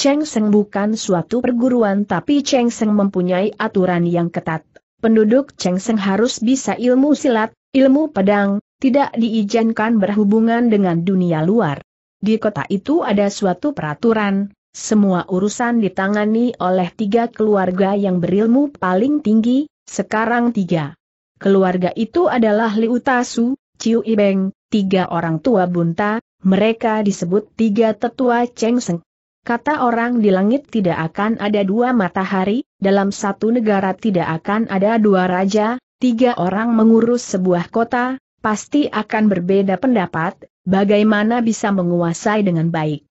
Cheng Seng bukan suatu perguruan tapi Cheng Seng mempunyai aturan yang ketat. Penduduk Cheng Seng harus bisa ilmu silat, ilmu pedang, tidak diizinkan berhubungan dengan dunia luar. Di kota itu ada suatu peraturan, semua urusan ditangani oleh tiga keluarga yang berilmu paling tinggi, sekarang tiga. Keluarga itu adalah Liu Tasu, Chiu Ibeng, tiga orang tua bunta, mereka disebut tiga tetua Cheng Seng. Kata orang di langit tidak akan ada dua matahari, dalam satu negara tidak akan ada dua raja, tiga orang mengurus sebuah kota, pasti akan berbeda pendapat, bagaimana bisa menguasai dengan baik.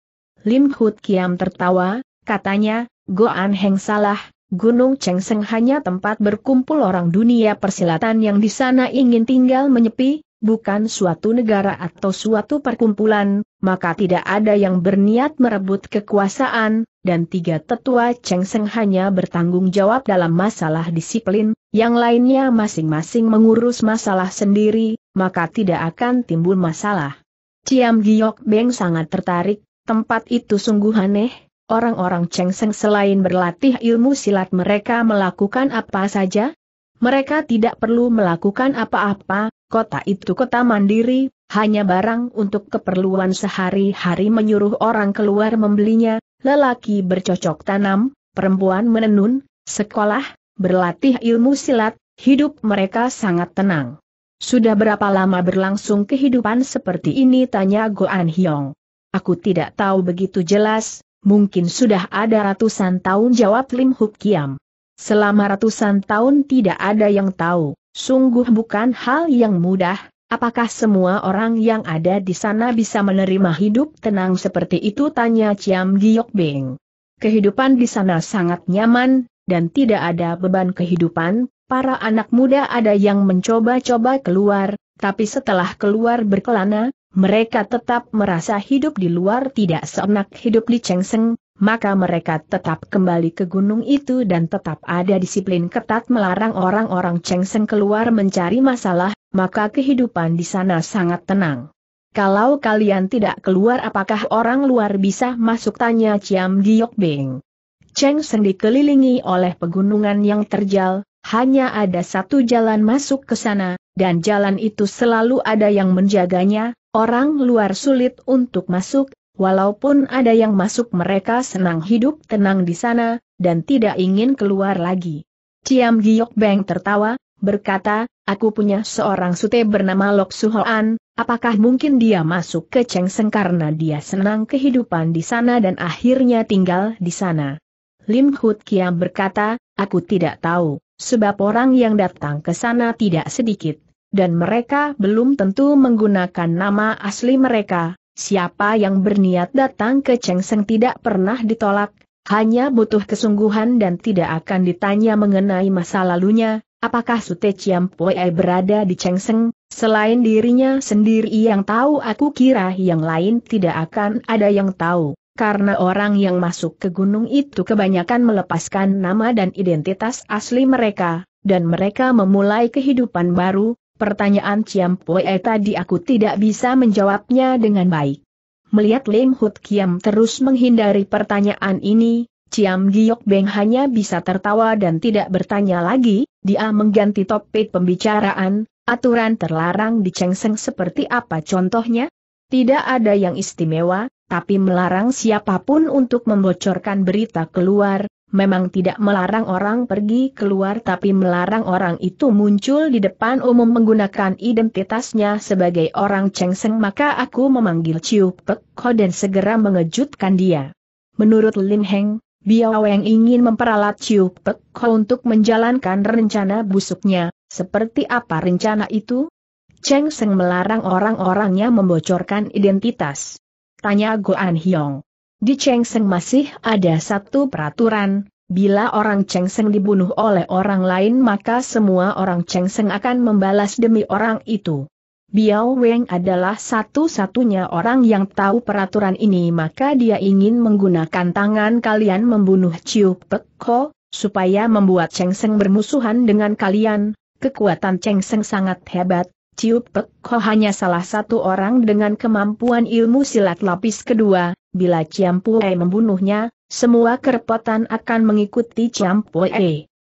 Lim Hut Kiam tertawa, katanya, Goan Heng salah, Gunung Chengseng hanya tempat berkumpul orang dunia persilatan yang di sana ingin tinggal menyepi, bukan suatu negara atau suatu perkumpulan, maka tidak ada yang berniat merebut kekuasaan, dan tiga tetua Cheng Seng hanya bertanggung jawab dalam masalah disiplin, yang lainnya masing-masing mengurus masalah sendiri, maka tidak akan timbul masalah. Ciam Giok Beng sangat tertarik, tempat itu sungguh aneh, orang-orang Cheng Seng selain berlatih ilmu silat mereka melakukan apa saja, mereka tidak perlu melakukan apa-apa, kota itu kota mandiri, hanya barang untuk keperluan sehari-hari menyuruh orang keluar membelinya, lelaki bercocok tanam, perempuan menenun, sekolah, berlatih ilmu silat, hidup mereka sangat tenang. Sudah berapa lama berlangsung kehidupan seperti ini tanya An Hyong. Aku tidak tahu begitu jelas, mungkin sudah ada ratusan tahun jawab Lim Huk Kiam. Selama ratusan tahun tidak ada yang tahu. Sungguh bukan hal yang mudah, apakah semua orang yang ada di sana bisa menerima hidup tenang seperti itu tanya Ciam Giok Beng. Kehidupan di sana sangat nyaman, dan tidak ada beban kehidupan, para anak muda ada yang mencoba-coba keluar, tapi setelah keluar berkelana, mereka tetap merasa hidup di luar tidak seenak hidup di Chengseng, maka mereka tetap kembali ke gunung itu dan tetap ada disiplin ketat melarang orang-orang Chengseng keluar mencari masalah, maka kehidupan di sana sangat tenang. Kalau kalian tidak keluar apakah orang luar bisa masuk tanya Ciam Giok Beng. Chengseng dikelilingi oleh pegunungan yang terjal, hanya ada satu jalan masuk ke sana, dan jalan itu selalu ada yang menjaganya, orang luar sulit untuk masuk, Walaupun ada yang masuk mereka senang hidup tenang di sana, dan tidak ingin keluar lagi. Ciam Giok Beng tertawa, berkata, aku punya seorang sute bernama Lok Suhoan, apakah mungkin dia masuk ke seng karena dia senang kehidupan di sana dan akhirnya tinggal di sana. Lim Hut Kiam berkata, aku tidak tahu, sebab orang yang datang ke sana tidak sedikit, dan mereka belum tentu menggunakan nama asli mereka, Siapa yang berniat datang ke Chengseng tidak pernah ditolak, hanya butuh kesungguhan dan tidak akan ditanya mengenai masa lalunya, apakah Sute Chiam Pue berada di Chengseng, selain dirinya sendiri yang tahu aku kira yang lain tidak akan ada yang tahu, karena orang yang masuk ke gunung itu kebanyakan melepaskan nama dan identitas asli mereka, dan mereka memulai kehidupan baru, Pertanyaan Ciam Poe tadi aku tidak bisa menjawabnya dengan baik. Melihat Lim Hut Kiam terus menghindari pertanyaan ini, Ciam Giok Beng hanya bisa tertawa dan tidak bertanya lagi, dia mengganti topik pembicaraan, aturan terlarang di Seng seperti apa contohnya? Tidak ada yang istimewa, tapi melarang siapapun untuk membocorkan berita keluar, memang tidak melarang orang pergi keluar tapi melarang orang itu muncul di depan umum menggunakan identitasnya sebagai orang Chengseng maka aku memanggil Chiu Pek Ho dan segera mengejutkan dia. Menurut Lin Heng, Biao ingin memperalat Chiu Pek Ho untuk menjalankan rencana busuknya, seperti apa rencana itu? Chengseng melarang orang-orangnya membocorkan identitas. Tanya Goan Hyong. Di Chengseng masih ada satu peraturan, bila orang Chengseng dibunuh oleh orang lain maka semua orang Chengseng akan membalas demi orang itu. Biao Weng adalah satu-satunya orang yang tahu peraturan ini maka dia ingin menggunakan tangan kalian membunuh Chiu Pek Ho, supaya membuat Chengseng bermusuhan dengan kalian. Kekuatan Chengseng sangat hebat, Ciu Pek Ho hanya salah satu orang dengan kemampuan ilmu silat lapis kedua, bila Ciam Pue membunuhnya, semua kerepotan akan mengikuti Ciam Pue.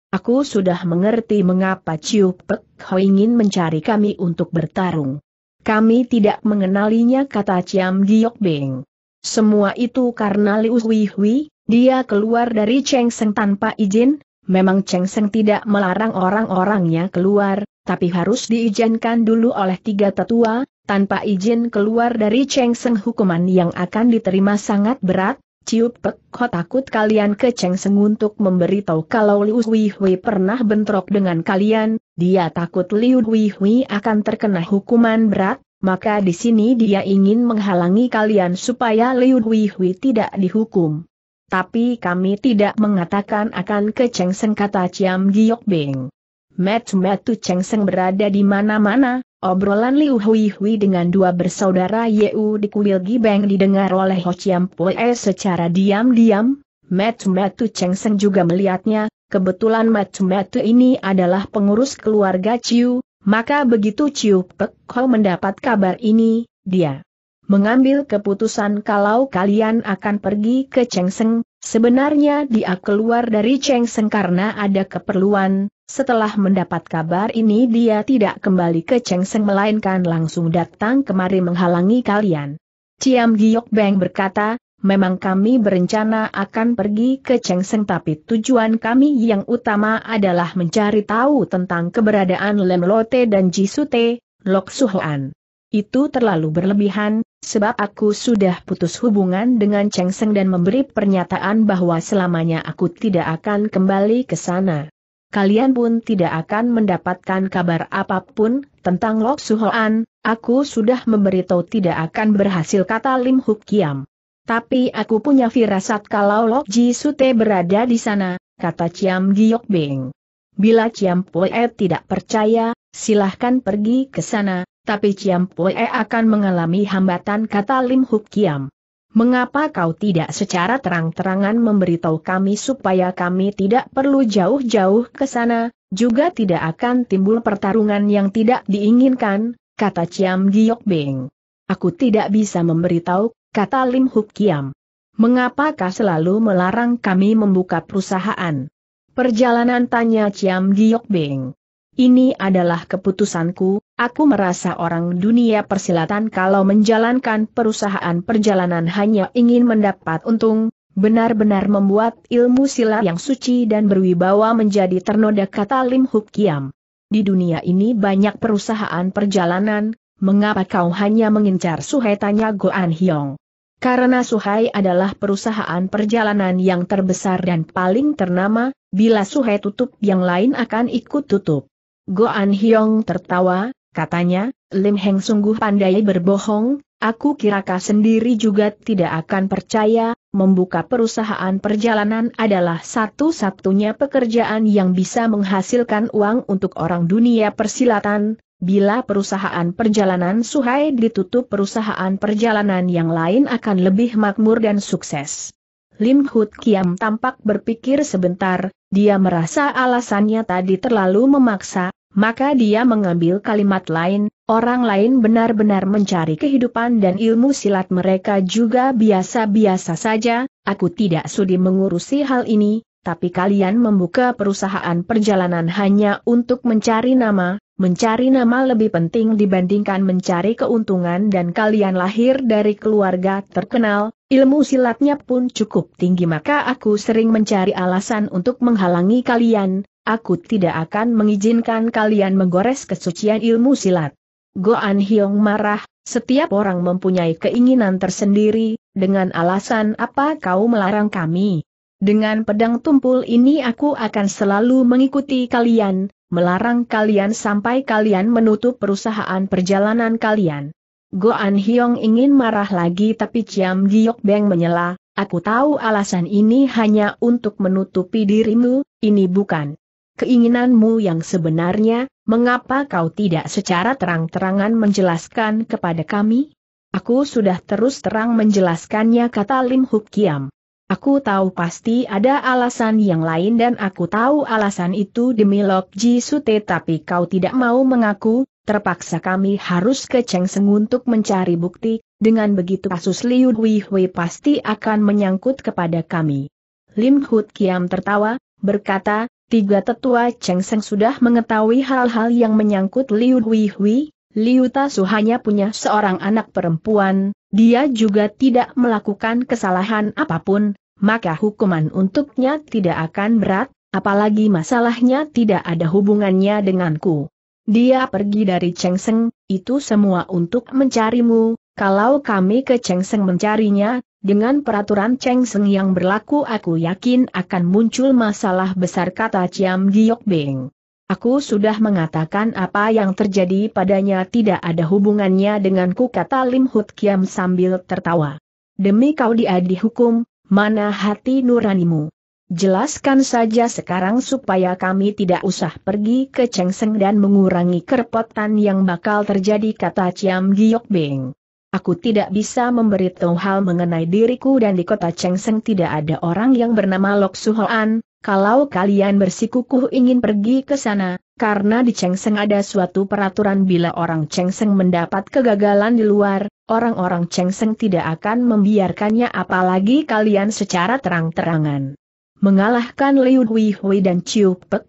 Aku sudah mengerti mengapa Ciu Pek Ho ingin mencari kami untuk bertarung. Kami tidak mengenalinya kata Ciam Giok Beng. Semua itu karena Liu Hui Hui, dia keluar dari Cheng Seng tanpa izin, Memang Cheng Seng tidak melarang orang-orangnya keluar, tapi harus diizinkan dulu oleh tiga tetua, tanpa izin keluar dari Cheng Seng hukuman yang akan diterima sangat berat, Ciu Pek Ho takut kalian ke Cheng Seng untuk memberitahu kalau Liu Hui Hui pernah bentrok dengan kalian, dia takut Liu Hui Hui akan terkena hukuman berat, maka di sini dia ingin menghalangi kalian supaya Liu Hui Hui tidak dihukum. Tapi kami tidak mengatakan akan ke Cheng Seng kata Ciam Giok Beng. Metu-metu Cheng Seng berada di mana-mana, obrolan Liu Hui Hui dengan dua bersaudara Yeu di kuil Gibeng didengar oleh Ho Chiam Pue secara diam-diam, Metu-metu Cheng Seng juga melihatnya, kebetulan Metu-metu ini adalah pengurus keluarga Ciu, maka begitu Chiu Pek Ho mendapat kabar ini, dia mengambil keputusan kalau kalian akan pergi ke Cheng Seng, Sebenarnya dia keluar dari Seng karena ada keperluan, setelah mendapat kabar ini dia tidak kembali ke Cheng Seng melainkan langsung datang kemari menghalangi kalian. Ciam Giok Beng berkata, memang kami berencana akan pergi ke Cheng Seng tapi tujuan kami yang utama adalah mencari tahu tentang keberadaan Lem Lote dan Jisute, Lok Suhoan. Itu terlalu berlebihan, sebab aku sudah putus hubungan dengan Cheng Seng dan memberi pernyataan bahwa selamanya aku tidak akan kembali ke sana. Kalian pun tidak akan mendapatkan kabar apapun tentang Lok Suhoan, aku sudah memberitahu tidak akan berhasil kata Lim Huk Kiam. Tapi aku punya firasat kalau Lok Ji Sute berada di sana, kata Ciam Giok Beng. Bila Ciam Poe tidak percaya, silahkan pergi ke sana, tapi Chiam Poe akan mengalami hambatan kata Lim Huk Kiam. Mengapa kau tidak secara terang-terangan memberitahu kami supaya kami tidak perlu jauh-jauh ke sana, juga tidak akan timbul pertarungan yang tidak diinginkan, kata Ciam Giok Beng. Aku tidak bisa memberitahu, kata Lim Huk Kiam. Mengapakah selalu melarang kami membuka perusahaan? Perjalanan tanya Ciam Giok Beng. Ini adalah keputusanku, Aku merasa orang dunia persilatan kalau menjalankan perusahaan perjalanan hanya ingin mendapat untung, benar-benar membuat ilmu silat yang suci dan berwibawa menjadi ternoda kata Lim Huk Kiam. Di dunia ini banyak perusahaan perjalanan, mengapa kau hanya mengincar Suhai tanya Goan Hyong? Karena Suhai adalah perusahaan perjalanan yang terbesar dan paling ternama, bila Suhai tutup yang lain akan ikut tutup. Goan Hyong tertawa, Katanya, Lim Heng sungguh pandai berbohong, aku kira kau sendiri juga tidak akan percaya, membuka perusahaan perjalanan adalah satu-satunya pekerjaan yang bisa menghasilkan uang untuk orang dunia persilatan, Bila perusahaan perjalanan Suhai ditutup perusahaan perjalanan yang lain akan lebih makmur dan sukses. Lim Hut Kiam tampak berpikir sebentar, dia merasa alasannya tadi terlalu memaksa, maka dia mengambil kalimat lain, orang lain benar-benar mencari kehidupan dan ilmu silat mereka juga biasa-biasa saja, aku tidak sudi mengurusi hal ini, tapi kalian membuka perusahaan perjalanan hanya untuk mencari nama, mencari nama lebih penting dibandingkan mencari keuntungan dan kalian lahir dari keluarga terkenal, ilmu silatnya pun cukup tinggi maka aku sering mencari alasan untuk menghalangi kalian, aku tidak akan mengizinkan kalian menggores kesucian ilmu silat. Goan Hyong marah, setiap orang mempunyai keinginan tersendiri, dengan alasan apa kau melarang kami? Dengan pedang tumpul ini aku akan selalu mengikuti kalian, melarang kalian sampai kalian menutup perusahaan perjalanan kalian. Goan Hyong ingin marah lagi tapi Ciam Giok Beng menyela, aku tahu alasan ini hanya untuk menutupi dirimu, ini bukan keinginanmu yang sebenarnya, mengapa kau tidak secara terang-terangan menjelaskan kepada kami? Aku sudah terus terang menjelaskannya kata Lim Huk Kiam. Aku tahu pasti ada alasan yang lain dan aku tahu alasan itu demi Lok Ji Sute tapi kau tidak mau mengaku, terpaksa kami harus ke Cheng Seng untuk mencari bukti, dengan begitu kasus Liu Hui Hui pasti akan menyangkut kepada kami. Lim Hut Kiam tertawa, berkata, Tiga tetua Cheng Seng sudah mengetahui hal-hal yang menyangkut Liu Hui Hui, Liu Tasu hanya punya seorang anak perempuan, dia juga tidak melakukan kesalahan apapun, maka hukuman untuknya tidak akan berat, apalagi masalahnya tidak ada hubungannya denganku. Dia pergi dari Seng, itu semua untuk mencarimu, kalau kami ke Seng mencarinya, dengan peraturan Cheng Seng yang berlaku aku yakin akan muncul masalah besar kata Ciam Giok Beng. Aku sudah mengatakan apa yang terjadi padanya tidak ada hubungannya denganku kata Lim Hut Kiam sambil tertawa. Demi kau diadih hukum, mana hati nuranimu? Jelaskan saja sekarang supaya kami tidak usah pergi ke Chengseng dan mengurangi kerepotan yang bakal terjadi kata Ciam Giok Beng. Aku tidak bisa memberitahu hal mengenai diriku dan di kota Chengseng tidak ada orang yang bernama Lok Suhoan, kalau kalian bersikukuh ingin pergi ke sana, karena di Chengseng ada suatu peraturan bila orang Chengseng mendapat kegagalan di luar, orang-orang Chengseng tidak akan membiarkannya apalagi kalian secara terang-terangan. Mengalahkan Liu Huihui dan Chiu Pek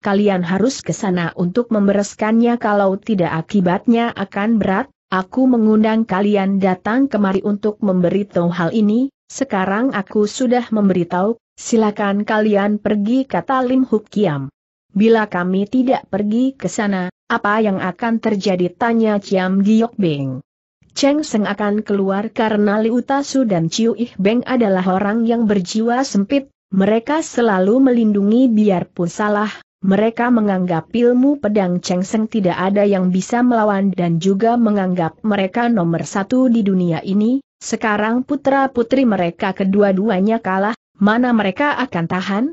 kalian harus ke sana untuk membereskannya kalau tidak akibatnya akan berat, Aku mengundang kalian datang kemari untuk memberitahu hal ini, sekarang aku sudah memberitahu, silakan kalian pergi kata Lim Huk Kiam. Bila kami tidak pergi ke sana, apa yang akan terjadi tanya Ciam Giok Beng. Cheng Seng akan keluar karena Liu Tasu dan Ciu Ih Beng adalah orang yang berjiwa sempit, mereka selalu melindungi biarpun salah, mereka menganggap ilmu pedang Chengseng tidak ada yang bisa melawan dan juga menganggap mereka nomor satu di dunia ini, sekarang putra-putri mereka kedua-duanya kalah, mana mereka akan tahan?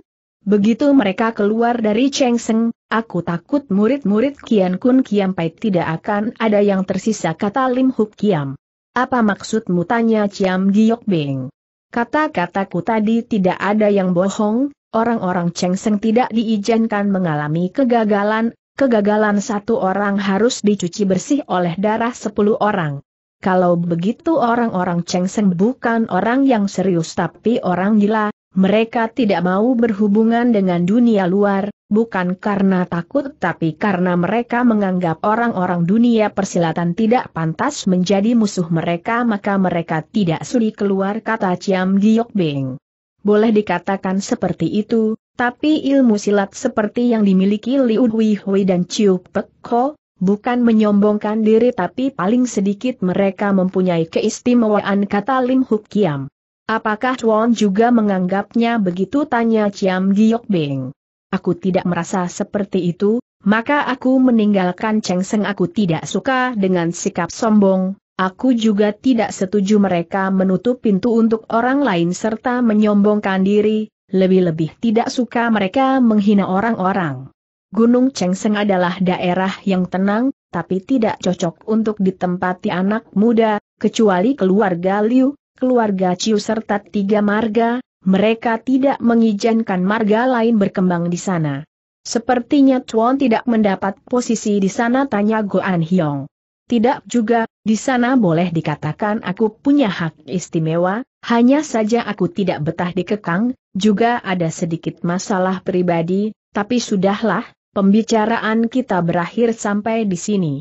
Begitu mereka keluar dari Chengseng, aku takut murid-murid Kian Kun Kiam Pai tidak akan ada yang tersisa kata Lim Huk Kiam. Apa maksudmu tanya Ciam Giok Beng? Kata-kataku tadi tidak ada yang bohong, orang-orang Cheng Seng tidak diizinkan mengalami kegagalan, kegagalan satu orang harus dicuci bersih oleh darah sepuluh orang. Kalau begitu orang-orang Cheng Seng bukan orang yang serius tapi orang gila, mereka tidak mau berhubungan dengan dunia luar, bukan karena takut tapi karena mereka menganggap orang-orang dunia persilatan tidak pantas menjadi musuh mereka maka mereka tidak sudi keluar kata Ciam Giok Beng. Boleh dikatakan seperti itu, tapi ilmu silat seperti yang dimiliki Liu Hui dan Chiu Pek bukan menyombongkan diri tapi paling sedikit mereka mempunyai keistimewaan kata Lim Huk Kiam. Apakah Chuan juga menganggapnya begitu tanya Chiam Giok Beng? Aku tidak merasa seperti itu, maka aku meninggalkan Cheng Seng aku tidak suka dengan sikap sombong, Aku juga tidak setuju mereka menutup pintu untuk orang lain serta menyombongkan diri, lebih-lebih tidak suka mereka menghina orang-orang. Gunung Chengseng adalah daerah yang tenang, tapi tidak cocok untuk ditempati anak muda, kecuali keluarga Liu, keluarga Ciu serta tiga marga, mereka tidak mengizinkan marga lain berkembang di sana. Sepertinya Chuan tidak mendapat posisi di sana tanya Goan Hyong. Tidak juga, di sana boleh dikatakan aku punya hak istimewa, hanya saja aku tidak betah dikekang, juga ada sedikit masalah pribadi, tapi sudahlah, pembicaraan kita berakhir sampai di sini.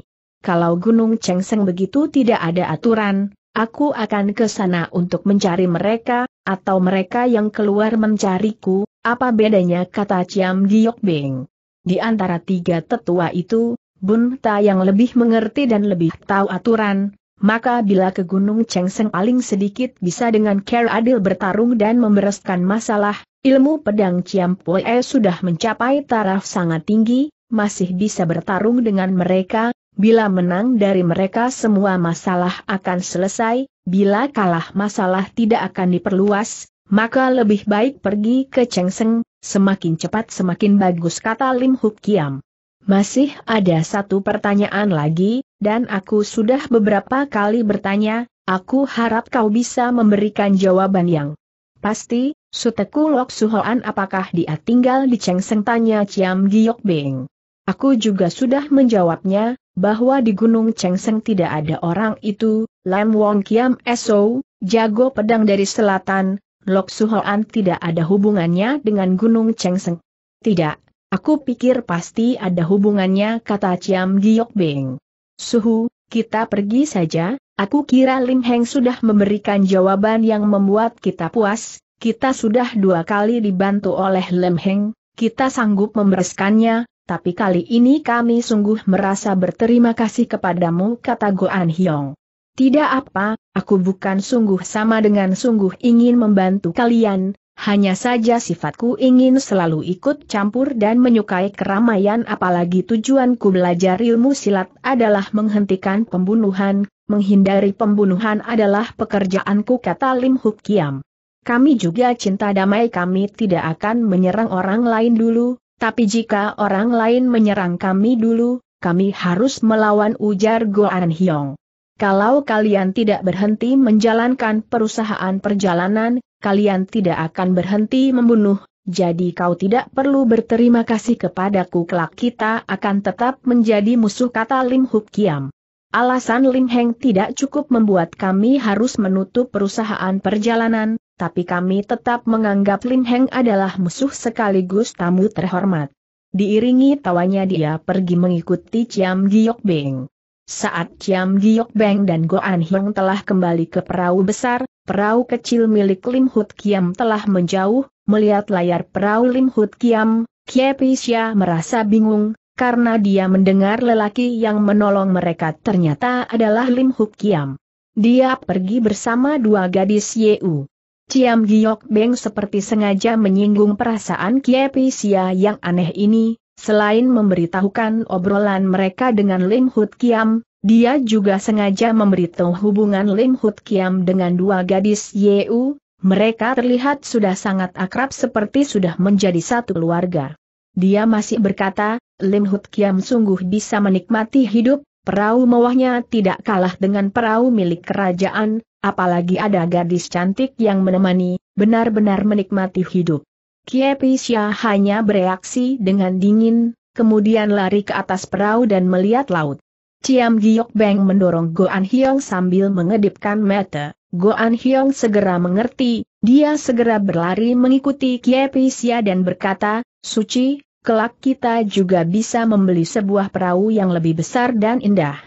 Kalau Gunung Cengseng begitu tidak ada aturan, aku akan ke sana untuk mencari mereka, atau mereka yang keluar mencariku, apa bedanya kata Ciam Giok Beng. Di antara tiga tetua itu, Bun Ta yang lebih mengerti dan lebih tahu aturan, maka bila ke Gunung Chengsen paling sedikit bisa dengan care adil bertarung dan membereskan masalah, ilmu pedang Ciam Pue sudah mencapai taraf sangat tinggi, masih bisa bertarung dengan mereka, bila menang dari mereka semua masalah akan selesai, bila kalah masalah tidak akan diperluas, maka lebih baik pergi ke Chengsen, semakin cepat semakin bagus kata Lim Huk Kiam. Masih ada satu pertanyaan lagi, dan aku sudah beberapa kali bertanya, aku harap kau bisa memberikan jawaban yang pasti, Suteku Lok Suhoan apakah dia tinggal di Chengseng tanya Ciam Giok Beng. Aku juga sudah menjawabnya, bahwa di Gunung Chengseng tidak ada orang itu, Lam Wong Kiam Eso, jago pedang dari selatan, Lok Suhoan tidak ada hubungannya dengan Gunung Chengseng. Tidak, Aku pikir pasti ada hubungannya kata Ciam Giok Beng. Suhu, kita pergi saja, aku kira Lim Heng sudah memberikan jawaban yang membuat kita puas, kita sudah dua kali dibantu oleh Lim Heng, kita sanggup membereskannya, tapi kali ini kami sungguh merasa berterima kasih kepadamu kata Goan Hyong. Tidak apa, aku bukan sungguh sama dengan sungguh ingin membantu kalian, hanya saja sifatku ingin selalu ikut campur dan menyukai keramaian apalagi tujuanku belajar ilmu silat adalah menghentikan pembunuhan, menghindari pembunuhan adalah pekerjaanku kata Lim Huk Kiam. Kami juga cinta damai kami tidak akan menyerang orang lain dulu, tapi jika orang lain menyerang kami dulu, kami harus melawan ujar Goan Hyong. Kalau kalian tidak berhenti menjalankan perusahaan perjalanan, kalian tidak akan berhenti membunuh, jadi kau tidak perlu berterima kasih kepadaku kelak kita akan tetap menjadi musuh kata Lim Huk Kiam. Alasan Lim Heng tidak cukup membuat kami harus menutup perusahaan perjalanan, tapi kami tetap menganggap Lim Heng adalah musuh sekaligus tamu terhormat. Diiringi tawanya dia pergi mengikuti Ciam Giok Beng. Saat Ciam Giok Beng dan Goan Hiong telah kembali ke perahu besar, perahu kecil milik Lim Hut Kiam telah menjauh, melihat layar perahu Lim Hut Kiam, Kiepisya merasa bingung, karena dia mendengar lelaki yang menolong mereka ternyata adalah Lim Hut Kiam. Dia pergi bersama dua gadis Yeu. Ciam Giok Beng seperti sengaja menyinggung perasaan Kiepisya yang aneh ini, Selain memberitahukan obrolan mereka dengan Lim Hut Kiam, dia juga sengaja memberitahu hubungan Lim Hut Kiam dengan dua gadis Yeu, mereka terlihat sudah sangat akrab seperti sudah menjadi satu keluarga. Dia masih berkata, Lim Hut Kiam sungguh bisa menikmati hidup, perahu mewahnya tidak kalah dengan perahu milik kerajaan, apalagi ada gadis cantik yang menemani, benar-benar menikmati hidup. Kiepisya hanya bereaksi dengan dingin, kemudian lari ke atas perahu dan melihat laut. Ciam Giok Beng mendorong Goan Hyong sambil mengedipkan mata. Goan Hyong segera mengerti, dia segera berlari mengikuti Kiepisya dan berkata, Suci, kelak kita juga bisa membeli sebuah perahu yang lebih besar dan indah.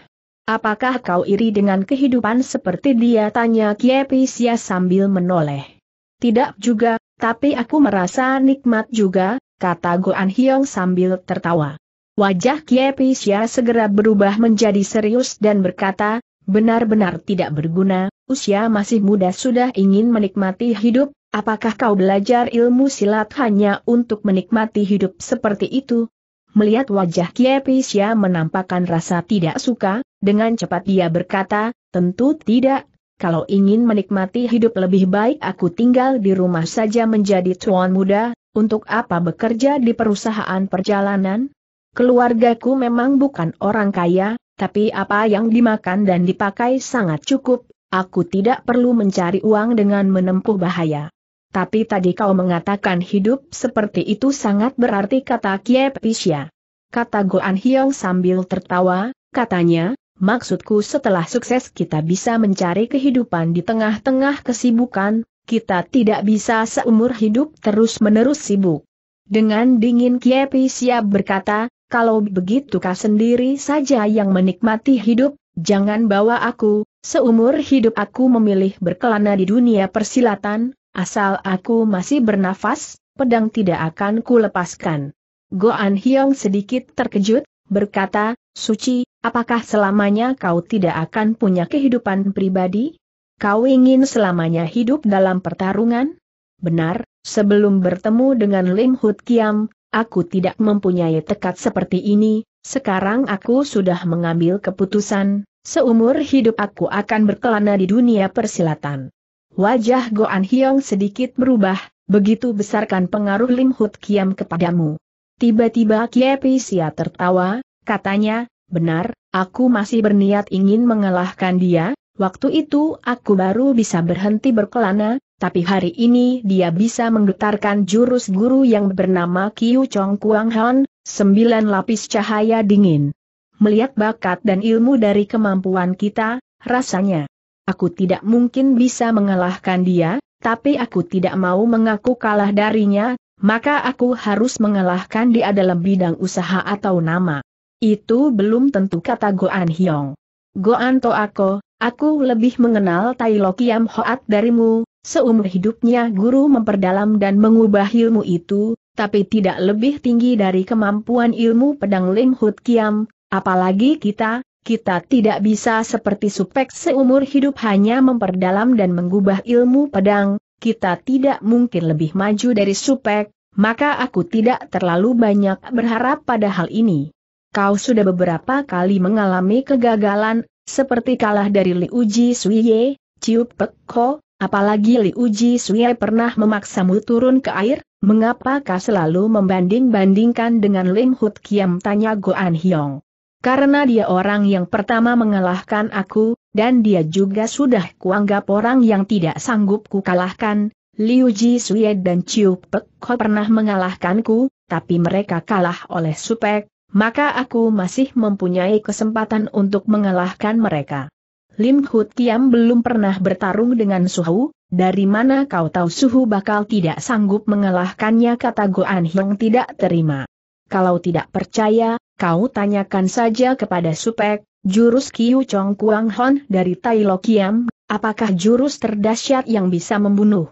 Apakah kau iri dengan kehidupan seperti dia tanya Kiepisya sambil menoleh? Tidak juga, tapi aku merasa nikmat juga, kata Goan Hyong sambil tertawa. Wajah Xia segera berubah menjadi serius dan berkata, benar-benar tidak berguna, usia masih muda sudah ingin menikmati hidup, apakah kau belajar ilmu silat hanya untuk menikmati hidup seperti itu? Melihat wajah Xia menampakkan rasa tidak suka, dengan cepat dia berkata, tentu tidak, kalau ingin menikmati hidup lebih baik aku tinggal di rumah saja menjadi tuan muda, untuk apa bekerja di perusahaan perjalanan? Keluargaku memang bukan orang kaya, tapi apa yang dimakan dan dipakai sangat cukup, aku tidak perlu mencari uang dengan menempuh bahaya. Tapi tadi kau mengatakan hidup seperti itu sangat berarti kata Kiepisya. Kata Goan Hiong sambil tertawa, katanya, Maksudku setelah sukses kita bisa mencari kehidupan di tengah-tengah kesibukan, kita tidak bisa seumur hidup terus-menerus sibuk. Dengan dingin Kiepi siap berkata, kalau begitu kau sendiri saja yang menikmati hidup, jangan bawa aku, seumur hidup aku memilih berkelana di dunia persilatan, asal aku masih bernafas, pedang tidak akan kulepaskan. Goan Hyong sedikit terkejut, berkata, Suci, Apakah selamanya kau tidak akan punya kehidupan pribadi? Kau ingin selamanya hidup dalam pertarungan? Benar, sebelum bertemu dengan Lim Hut Kiam, aku tidak mempunyai tekad seperti ini, sekarang aku sudah mengambil keputusan, seumur hidup aku akan berkelana di dunia persilatan. Wajah Goan Hyong sedikit berubah, begitu besarkan pengaruh Lim Hut Kiam kepadamu. Tiba-tiba Kiepi Pisia tertawa, katanya, benar, aku masih berniat ingin mengalahkan dia, waktu itu aku baru bisa berhenti berkelana, tapi hari ini dia bisa menggetarkan jurus guru yang bernama Kiu Chong Kuang Han, sembilan lapis cahaya dingin. Melihat bakat dan ilmu dari kemampuan kita, rasanya. Aku tidak mungkin bisa mengalahkan dia, tapi aku tidak mau mengaku kalah darinya, maka aku harus mengalahkan dia dalam bidang usaha atau nama. Itu belum tentu kata Goan Hiong. Goan Toako, aku lebih mengenal Tai Lo Kiam Hoat darimu, seumur hidupnya guru memperdalam dan mengubah ilmu itu, tapi tidak lebih tinggi dari kemampuan ilmu pedang Lim Hut Kiam, apalagi kita, kita tidak bisa seperti supek seumur hidup hanya memperdalam dan mengubah ilmu pedang, kita tidak mungkin lebih maju dari supek, maka aku tidak terlalu banyak berharap pada hal ini kau sudah beberapa kali mengalami kegagalan, seperti kalah dari Li Ji Suye, Ciu Pek Ho, apalagi Li Ji Suye pernah memaksamu turun ke air, Mengapa kau selalu membanding-bandingkan dengan Lim Hut Kiam tanya Goan Hyong. Karena dia orang yang pertama mengalahkan aku, dan dia juga sudah kuanggap orang yang tidak sanggup ku kalahkan, Liu Ji Suye dan Ciu Pek Ho pernah mengalahkanku, tapi mereka kalah oleh Supek, maka aku masih mempunyai kesempatan untuk mengalahkan mereka. Lim Hut Kiam belum pernah bertarung dengan Suhu, dari mana kau tahu Suhu bakal tidak sanggup mengalahkannya kata Goan Hiong tidak terima. Kalau tidak percaya, kau tanyakan saja kepada Supek, jurus Kiu Chong Kuang Hon dari Tai Lo Kiam, apakah jurus terdahsyat yang bisa membunuh?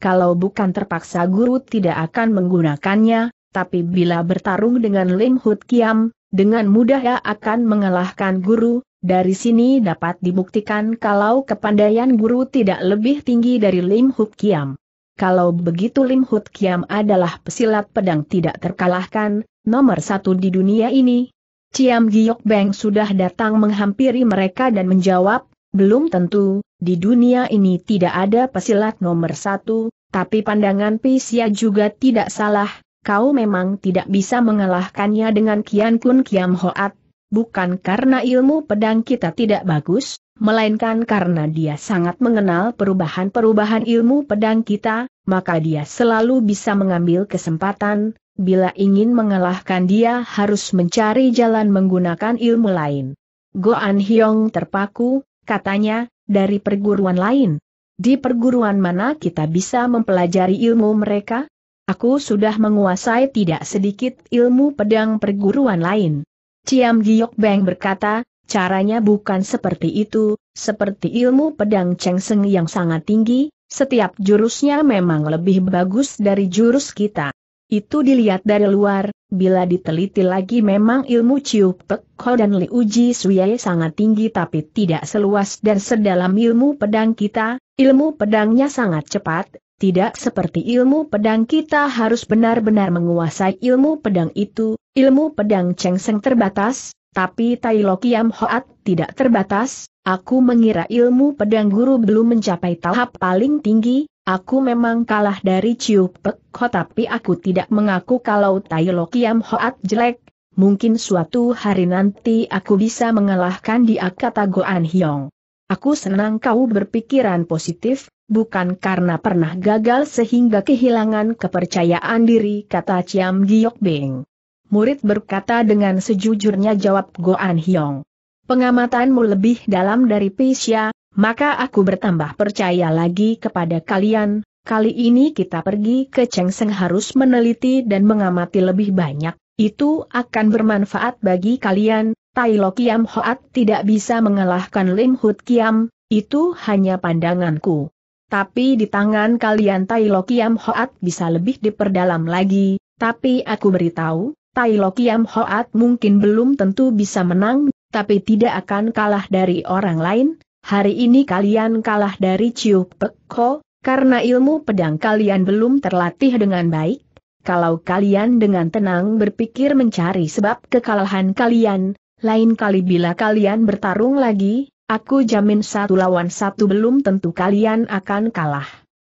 Kalau bukan terpaksa guru tidak akan menggunakannya, tapi bila bertarung dengan Lim Hut Kiam, dengan mudah ia akan mengalahkan guru, dari sini dapat dibuktikan kalau kepandaian guru tidak lebih tinggi dari Lim Hut Kiam. Kalau begitu Lim Hut Kiam adalah pesilat pedang tidak terkalahkan, nomor satu di dunia ini. Ciam Giok Beng sudah datang menghampiri mereka dan menjawab, belum tentu, di dunia ini tidak ada pesilat nomor satu, tapi pandangan Pisia juga tidak salah, kau memang tidak bisa mengalahkannya dengan Kian Kun Kiam Hoat, bukan karena ilmu pedang kita tidak bagus, melainkan karena dia sangat mengenal perubahan-perubahan ilmu pedang kita, maka dia selalu bisa mengambil kesempatan, bila ingin mengalahkan dia harus mencari jalan menggunakan ilmu lain. Goan Hyong terpaku, katanya, dari perguruan lain. Di perguruan mana kita bisa mempelajari ilmu mereka? aku sudah menguasai tidak sedikit ilmu pedang perguruan lain. Ciam Giok Beng berkata, caranya bukan seperti itu, seperti ilmu pedang Cheng Seng yang sangat tinggi, setiap jurusnya memang lebih bagus dari jurus kita. Itu dilihat dari luar, bila diteliti lagi memang ilmu Ciu Pek Ho dan Liu Ji Suye sangat tinggi tapi tidak seluas dan sedalam ilmu pedang kita, ilmu pedangnya sangat cepat, tidak seperti ilmu pedang kita harus benar-benar menguasai ilmu pedang itu, ilmu pedang Cheng Seng terbatas, tapi Tai Lo Kiam Hoat tidak terbatas, aku mengira ilmu pedang guru belum mencapai tahap paling tinggi, aku memang kalah dari Chiu Pek Ho tapi aku tidak mengaku kalau Tai Lo Kiam Hoat jelek, mungkin suatu hari nanti aku bisa mengalahkan dia kata Goan Hiong. Aku senang kau berpikiran positif, bukan karena pernah gagal sehingga kehilangan kepercayaan diri kata Ciam Giok Beng. Murid berkata dengan sejujurnya jawab Go An Hyong. Pengamatanmu lebih dalam dari Pisya, maka aku bertambah percaya lagi kepada kalian, kali ini kita pergi ke Chengseng harus meneliti dan mengamati lebih banyak, itu akan bermanfaat bagi kalian, Tai Lo Kiam Hoat tidak bisa mengalahkan Lim Hut Kiam, itu hanya pandanganku. Tapi di tangan kalian Tai Lo Kiam Hoat bisa lebih diperdalam lagi, tapi aku beritahu, Tai Lo Kiam Hoat mungkin belum tentu bisa menang, tapi tidak akan kalah dari orang lain. Hari ini kalian kalah dari Ciu Pekko, karena ilmu pedang kalian belum terlatih dengan baik. Kalau kalian dengan tenang berpikir mencari sebab kekalahan kalian, lain kali bila kalian bertarung lagi, aku jamin satu lawan satu belum tentu kalian akan kalah.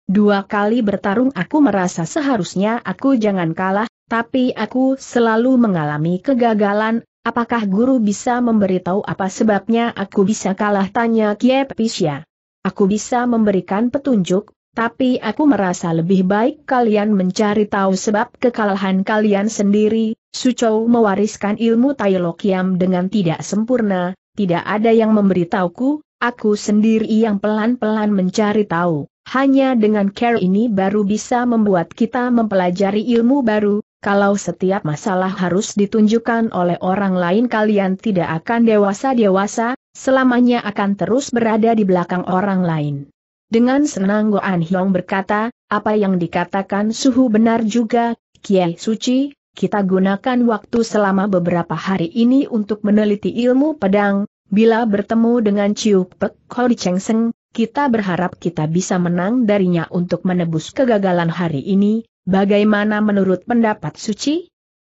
Dua kali bertarung aku merasa seharusnya aku jangan kalah, tapi aku selalu mengalami kegagalan, apakah guru bisa memberitahu apa sebabnya aku bisa kalah tanya Pisya. Aku bisa memberikan petunjuk, tapi aku merasa lebih baik kalian mencari tahu sebab kekalahan kalian sendiri, Sucou mewariskan ilmu Tai dengan tidak sempurna, tidak ada yang memberitahuku, aku sendiri yang pelan-pelan mencari tahu. Hanya dengan care ini baru bisa membuat kita mempelajari ilmu baru, kalau setiap masalah harus ditunjukkan oleh orang lain kalian tidak akan dewasa-dewasa, selamanya akan terus berada di belakang orang lain. Dengan senang Goan Hyong berkata, apa yang dikatakan suhu benar juga, Kiai Suci, kita gunakan waktu selama beberapa hari ini untuk meneliti ilmu pedang, bila bertemu dengan Ciu Pek Kori Cheng Seng, kita berharap kita bisa menang darinya untuk menebus kegagalan hari ini, bagaimana menurut pendapat Suci?